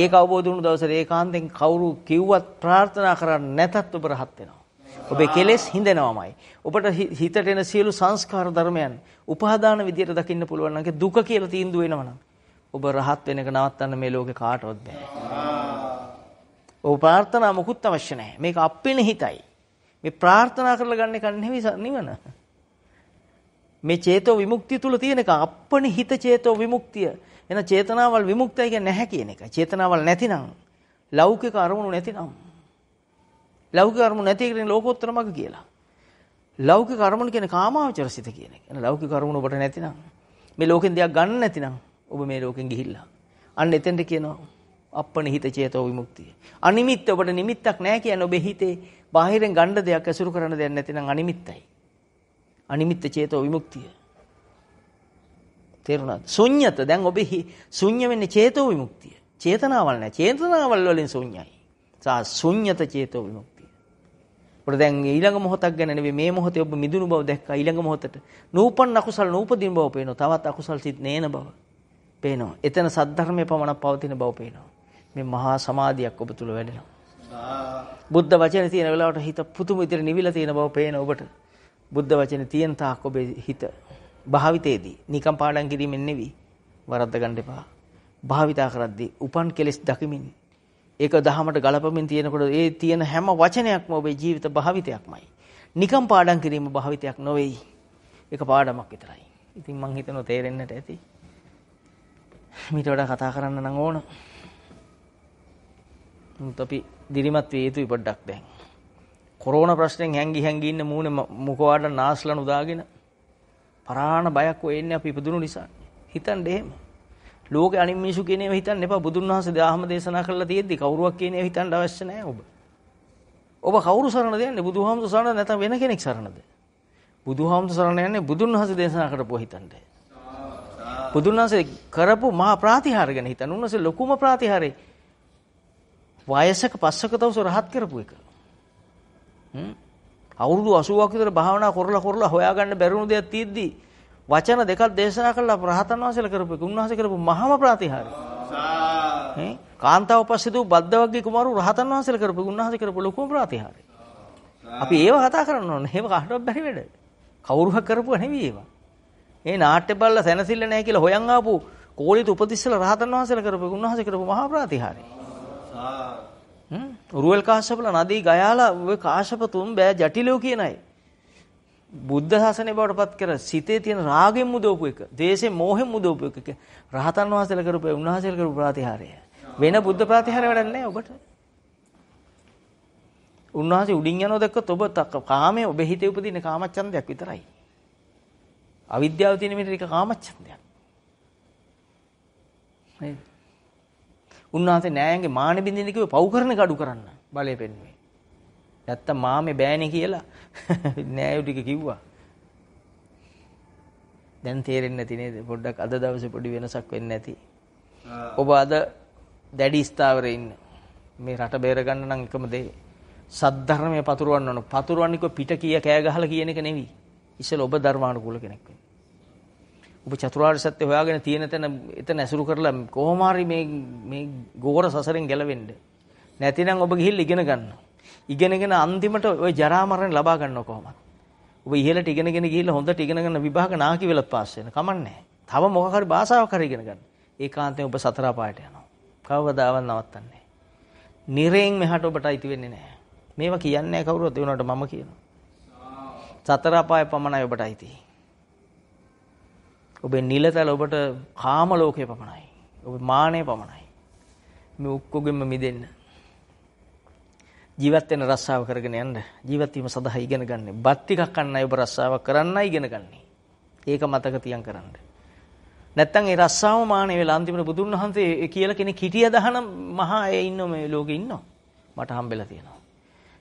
Speaker 1: ඒක අවබෝධ වුණු දවසේ ඒකාන්තෙන් කවුරු කිව්වත් ප්‍රාර්ථනා කරන්නේ නැතත් ඔබ රහත් වෙනවා. ඔබේ කෙලෙස් හිඳෙනවමයි. ඔබට හිතට එන සියලු සංස්කාර ධර්මයන් උපාදාන විදියට දකින්න පුළුවන් නම් දුක කියලා තීන්දුව වෙනවනම් ඔබ රහත් වෙන එක නවත්තන්න මේ ලෝකේ කාටවත් බෑ. ඔබ ප්‍රාර්ථනා මොකුත් අවශ්‍ය නැහැ. මේක අප්පෙන හිතයි. මේ ප්‍රාර්ථනා කරලා ගන්න එක නෙවෙයි නිවන. මේ චේතෝ විමුක්තිය තුල තියෙනක අප්පණ හිත චේතෝ විමුක්තිය එහෙනම් චේතනාවල් විමුක්තයි කියන්නේ නැහැ කියන එකයි. චේතනාවල් නැතිනම් ලෞකික අරමුණු නැතිනම් ලෞකික අරමුණු නැති එකනේ ලෝකෝත්තර මඟ කියලා. ලෞකික අරමුණු කියන්නේ කාමාවචරසිත කියන එක. එහෙනම් ලෞකික අරමුණු ඔබට නැතිනම් මේ ලෝකෙන් දෙයක් ගන්න නැතිනම් ඔබ මේ ලෝකෙන් ගිහිල්ලා. අන්න එතෙන්ට කියනවා අපනිහිත චේතෝ විමුක්තිය. අනිමිත්ත ඔබට නිමිත්තක් නැහැ කියන්නේ ඔබේ හිතේ බාහිරෙන් ගන්න දෙයක් ඇසුරු කරන දෙයක් නැතිනම් අනිමිත්තයි. අනිමිත්ත චේතෝ විමුක්තිය. තේරුණාද? ශුන්්‍යත දැන් ඔබෙහි ශුන්‍ය වෙන්නේ චේතෝ විමුක්තිය. චේතනාවල් නැහැ. චේතනාවල් වලින් ශුන්‍යයි. සා ශුන්්‍යත චේතෝ විමුක්තිය. ඔබට දැන් ඊළඟ මොහොතක් ගැන නෙවෙයි මේ මොහොතේ ඔබ මිදුණු බව දැක්කා ඊළඟ මොහොතට. නූපන් අකුසල් නූපදින බව පේනවා. තවත් අකුසල් සිත් නේන බව පේනවා. එතන සද්ධර්මයේ පමණක් පවතින බව පේනවා. මේ මහා සමාධියක් ඔබ තුල වැඩෙනවා. බුද්ධ වචනේ තියෙන වෙලාවට හිත පුතුම විදිහට නිවිලා තියෙන බව පේන ඔබට. බුද්ධ වචනේ තියෙන තාක් ඔබේ හිත භාවිතයේදී නිකම් පාඩම් කිරීමෙන් නෙවෙයි වරද්ද ගන්න එපා. භාවිතා කරද්දී උපන් කෙලෙස් දකිමින් ඒක දහමට ගලපමින් තියෙනකොට ඒ තියෙන හැම වචනයක්ම ඔබේ ජීවිත භාවිතයක්මයි. නිකම් පාඩම් කිරීම භාවිතයක් නොවේයි. ඒක පාඩමක් විතරයි. ඉතින් මං හිතනවා තේරෙන්නට ඇති. මීට වඩා කතා කරන්න නම් ඕන. මුත් අපි දිරිමත් වේ යුතුයි පොඩ්ඩක් දැන්. කොරෝනා ප්‍රශ්නෙන් හැංගි හැංගි ඉන්න මූණේ මුඛවාඩ නාස්ලන උදාගෙන පරාණ බයක් ඔය එන්නේ අපි ඉපදුණු නිසා. හිතන්න එහෙම. ලෝකේ අනිත් මිනිසු කියන ඒවා හිතන්න එපා. බුදුන් වහන්සේ දාහම දේශනා කරලා තියෙද්දි කවුරුවක් කියන ඒවා හිතන්න අවශ්‍ය නැහැ ඔබ. ඔබ කවුරු සරණ දෙන්නේ? බුදුහාමුදුර සරණ නැත්නම් වෙන කෙනෙක් සරණද? බුදුහාමුදුර සරණ යන්නේ බුදුන් වහන්සේ දේශනා කරපුවා හිතන්න. බුදුන් වහන්සේ කරපු මහා ප්‍රාතිහාර ගැන හිතන්න. උන්වහන්සේ ලොකුම ප්‍රාතිහාරේ වයසක පස්සක තවස රහත් කරපු එක. හ්ම් අවුරුදු 80ක් විතර භාවනා කරලා කරලා හොයාගන්න බැරිුණු දෙයක් තියෙද්දි වචන දෙකක් දේශනා කළා රහතන් වහන්සේලා කරපු උන්වහන්සේ කරපු මහාම ප්‍රාතිහාර්ය. ඈ කාන්තාව පස්සේ දූ බද්දවග්ගේ කුමාරු රහතන් වහන්සේලා කරපු උන්වහන්සේ කරපු ලොකුම ප්‍රාතිහාර්ය. අපි ඒව කතා කරන්න ඕනේ. එහෙම කාටවත් බැරි වැඩ. කවුරුහක් කරපුවා නෙවෙයි ඒවා. ඒ නාට්‍ය බලලා සැනසෙල්ල නැහැ කියලා හොයන් ආපු කෝලිත උපතිස්සලා රහතන් වහන්සේලා කරපු උන්වහන්සේ කරපු මහා ප්‍රාතිහාර්ය. සාර උරුවල් කාශ්‍යපලා නදී ගයාලා ඔය කාශ්‍යප තුම් බෑ ජටිලෝ කියන අය. බුද්ධ ශාසනය බවට පත් කර සිතේ තියෙන රාගෙන් මුදවපු එක, දේශේ මොහෙන් මුදවපු එක. රහතන් වහන්සේලා කරපු උන්වහන්සේලා කරපු ප්‍රාතිහාරය. වෙන බුද්ධ ප්‍රාතිහාරය වැඩක් නැහැ ඔබට. උන්වහන්සේ උඩින් යනෝ දැක්කොත් ඔබ කාමයේ ඔබ හිතේ උපදින කාමච්ඡන්දයක් විතරයි. අවිද්‍යාව තියෙන මිනිහ එක කාමච්ඡන්දයක්. නේද? උන්වහන්සේ නෑයන්ගේ මාන බින්දින්න කිව්ව පව් කරන කඩු කරන්න බලය පෙන්වුවේ. නැත්තම් මාමේ බෑනේ කියලා <laughs> නෑයු ටික කිව්වා. දැන් තේරෙන්නේ නැති නේද? පොඩ්ඩක් අද දවසේ පොඩි වෙනසක් වෙන්නේ නැති. ඔබ අද දැඩි ස්ථාවරේ ඉන්න. මේ රට බේර ගන්න නම් එකම දේ සද්ධර්මයේ පතුරවන්න ඕන. පතුරවන්නේ කො පිට කීය කෑ ගහලා කියන එක නෙවෙයි. ඉස්සෙල් ඔබ ධර්මානුකූල කෙනෙක් වෙන්න. ඔබ චතුරාර්ය සත්‍ය හොයාගෙන තියෙන තැන එතන ඇසුරු කරලා කොහොම හරි මේ මේ ගෝර සසරෙන් ගැලවෙන්න. නැතිනම් ඔබ ගිහිල්ලා ඉගෙන ගන්න. ඉගෙනගෙන අන්තිමට ওই ජරා මරණ ලබා ගන්නව කොහොමද? ඔබ ඉහළට ඉගෙනගෙන ගිහිල්ලා හොඳට ඉගෙනගෙන විභාග නාකි වෙලත් පාස් වෙන. කමන්නේ. තව මොකක් හරි භාෂාවක් හරි ඉගෙන ගන්න. ඒකාන්තයෙන් ඔබ සතර පායට යනවා. කවදාවත් නවත්තන්නේ නිරයෙන් මෙහාට ඔබට අයිති වෙන්නේ නැහැ. මේවා කියන්නේ කවුරුවත් ඒ උනාට මම කියනවා. සතර අපාය පමණයි ඔබට අයිති. ඔබේ නිලතල ඔබට කාම ලෝකේ පමණයි. ඔබේ මානෙ පමණයි. මේ ඔක්කොගෙම මිදෙන්න. ජීවත් වෙන රස්සාව කරගෙන යන්න. ජීවත් වීම සඳහා ඉගෙන ගන්න. බත් ටිකක් කන්නයි ඔබ රස්සාවක් කරන්න ඉගෙන ගන්න. ඒක මතක තියන් කරන්න. නැත්තම් ඒ රස්සාවම මානෙ වෙලා අන්තිමට බුදුන් වහන්සේ කියලා කෙනෙක් හිටිය දහන මහා ඒ ඉන්නෝ මේ ලෝකේ ඉන්නෝ. මට හම්බෙලා තියෙනවා.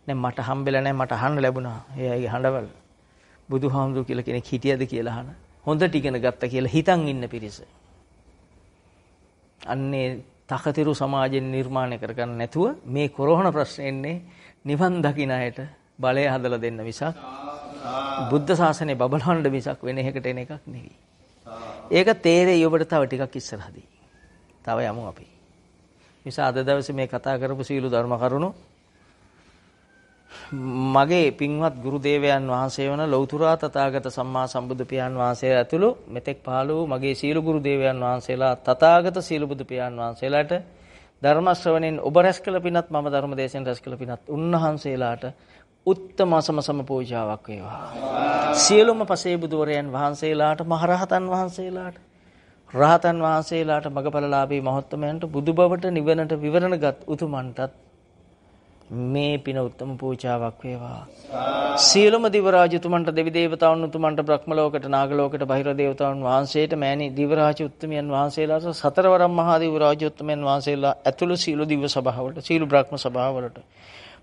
Speaker 1: දැන් මට හම්බෙලා නැහැ මට අහන්න ලැබුණා. එයාගේ හඬවල. බුදුහාමුදුර කියලා කෙනෙක් හිටියද කියලා අහන. හොඳට ඉගෙන ගත්තා කියලා හිතන් ඉන්න පිරිස. අන්නේ තකතිරු සමාජයෙන් නිර්මාණය කරගන්න නැතුව මේ කොරෝණ ප්‍රශ්නේ එන්නේ නිවන් දකින්න අයට බලය හදලා දෙන්න මිසක් බුද්ධ ශාසනය බබලවන්න මිසක් වෙන එකකට එන එකක් නෙවෙයි. ඒක තේරෙයි ඔබට තව ටිකක් ඉස්සරහදී. තව යමු අපි. නිසා අද දවසේ මේ කතා කරපු සීළු ධර්ම කරුණෝ මගේ පින්වත් ගුරු දේවයන් වහන්සේ වන ලෞතුරා තථාගත සම්මා සම්බුදු පියාණන් වහන්සේ ඇතුළු මෙතෙක් පහළ වූ මගේ සීල ගුරු දේවයන් වහන්සේලා තථාගත සීල බුදු පියාණන් වහන්සේලාට ධර්ම ශ්‍රවණෙන් ඔබ රැස් කළ පිනත් මම ධර්ම දේශෙන් රැස් කළ පිනත් උන්වහන්සේලාට උත්තම සමසම පූජාවක් වේවා. සියලුම පසේ බුදුවරයන් වහන්සේලාට මහරහතන් වහන්සේලාට රහතන් වහන්සේලාට මගඵලලාභී මහත්මයන්ට බුදු බවට නිවනට විවරණගත් උතුමන්ටත් මේ පින උත්තම පූජාවක් වේවා. සියලුම දිව රාජතුමන්ට දෙවි දේවතාවුන් උතුමන්ට බ්‍රහ්ම ලෝකට නාග ලෝකට බහිර දේවතාවුන් වහන්සේට මෑණි දිව රාජ උත්තමයන් වහන්සේලාට සතරවරම් මහා දිව රාජ උත්තමයන් වහන්සේලා ඇතුළු සීළු දිව සභාවලට සීළු බ්‍රහ්ම සභාවලට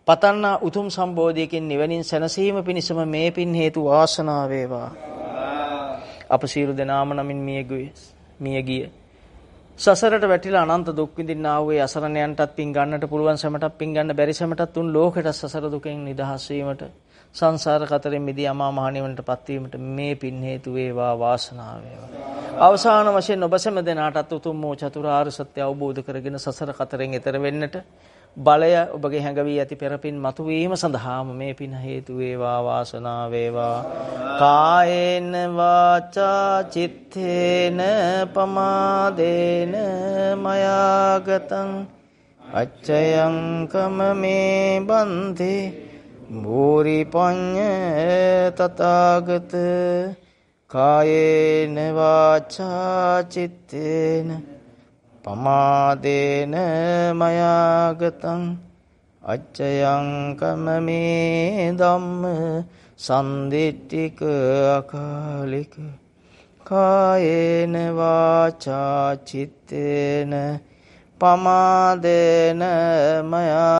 Speaker 1: පතන්නා උතුම් සම්බෝධියකින් නිවනින් සැනසීම පිණිසම මේ පින් හේතු වාසනාව වේවා. අප සීළු දෙනාම නමින් මියගිය මියගිය සසරට වැටිලා අනන්ත දුක් විඳින්න ආවේ අසරණයන්ටත් පින් ගන්නට පුළුවන් සැමටත් පින් ගන්න බැරි සැමටත් උන් ලෝකෙට සසර දුකෙන් නිදහස් වීමට සංසාර කතරෙන් මිදී අමා මහ නිවනටපත් වීමට මේ පින් හේතු වේවා වාසනාව වේවා අවසාන වශයෙන් ඔබ සැම දෙනාටත් උතුම් වූ චතුරාර්ය සත්‍ය අවබෝධ කරගෙන සසර කතරෙන් එතර වෙන්නට බලය ඔබගේ හැඟවී ඇති පෙරපින් මතුවීම සඳහාම මේ පින හේතු වේවා වාසනාව වේවා කායේන වාචා චිත්තේන පමාදේන මයාගතං අච්චයං කම මේ බන්ති භූරි පඤ්ඤ තථාගත කායේන වාචා චිත්තේන පමාදේන මයාගතං අච්චයංකම මේ ධම්ම සම්දිට්ඨික අකාලික කායේන වාචා චිත්තේන පමාදේන මයා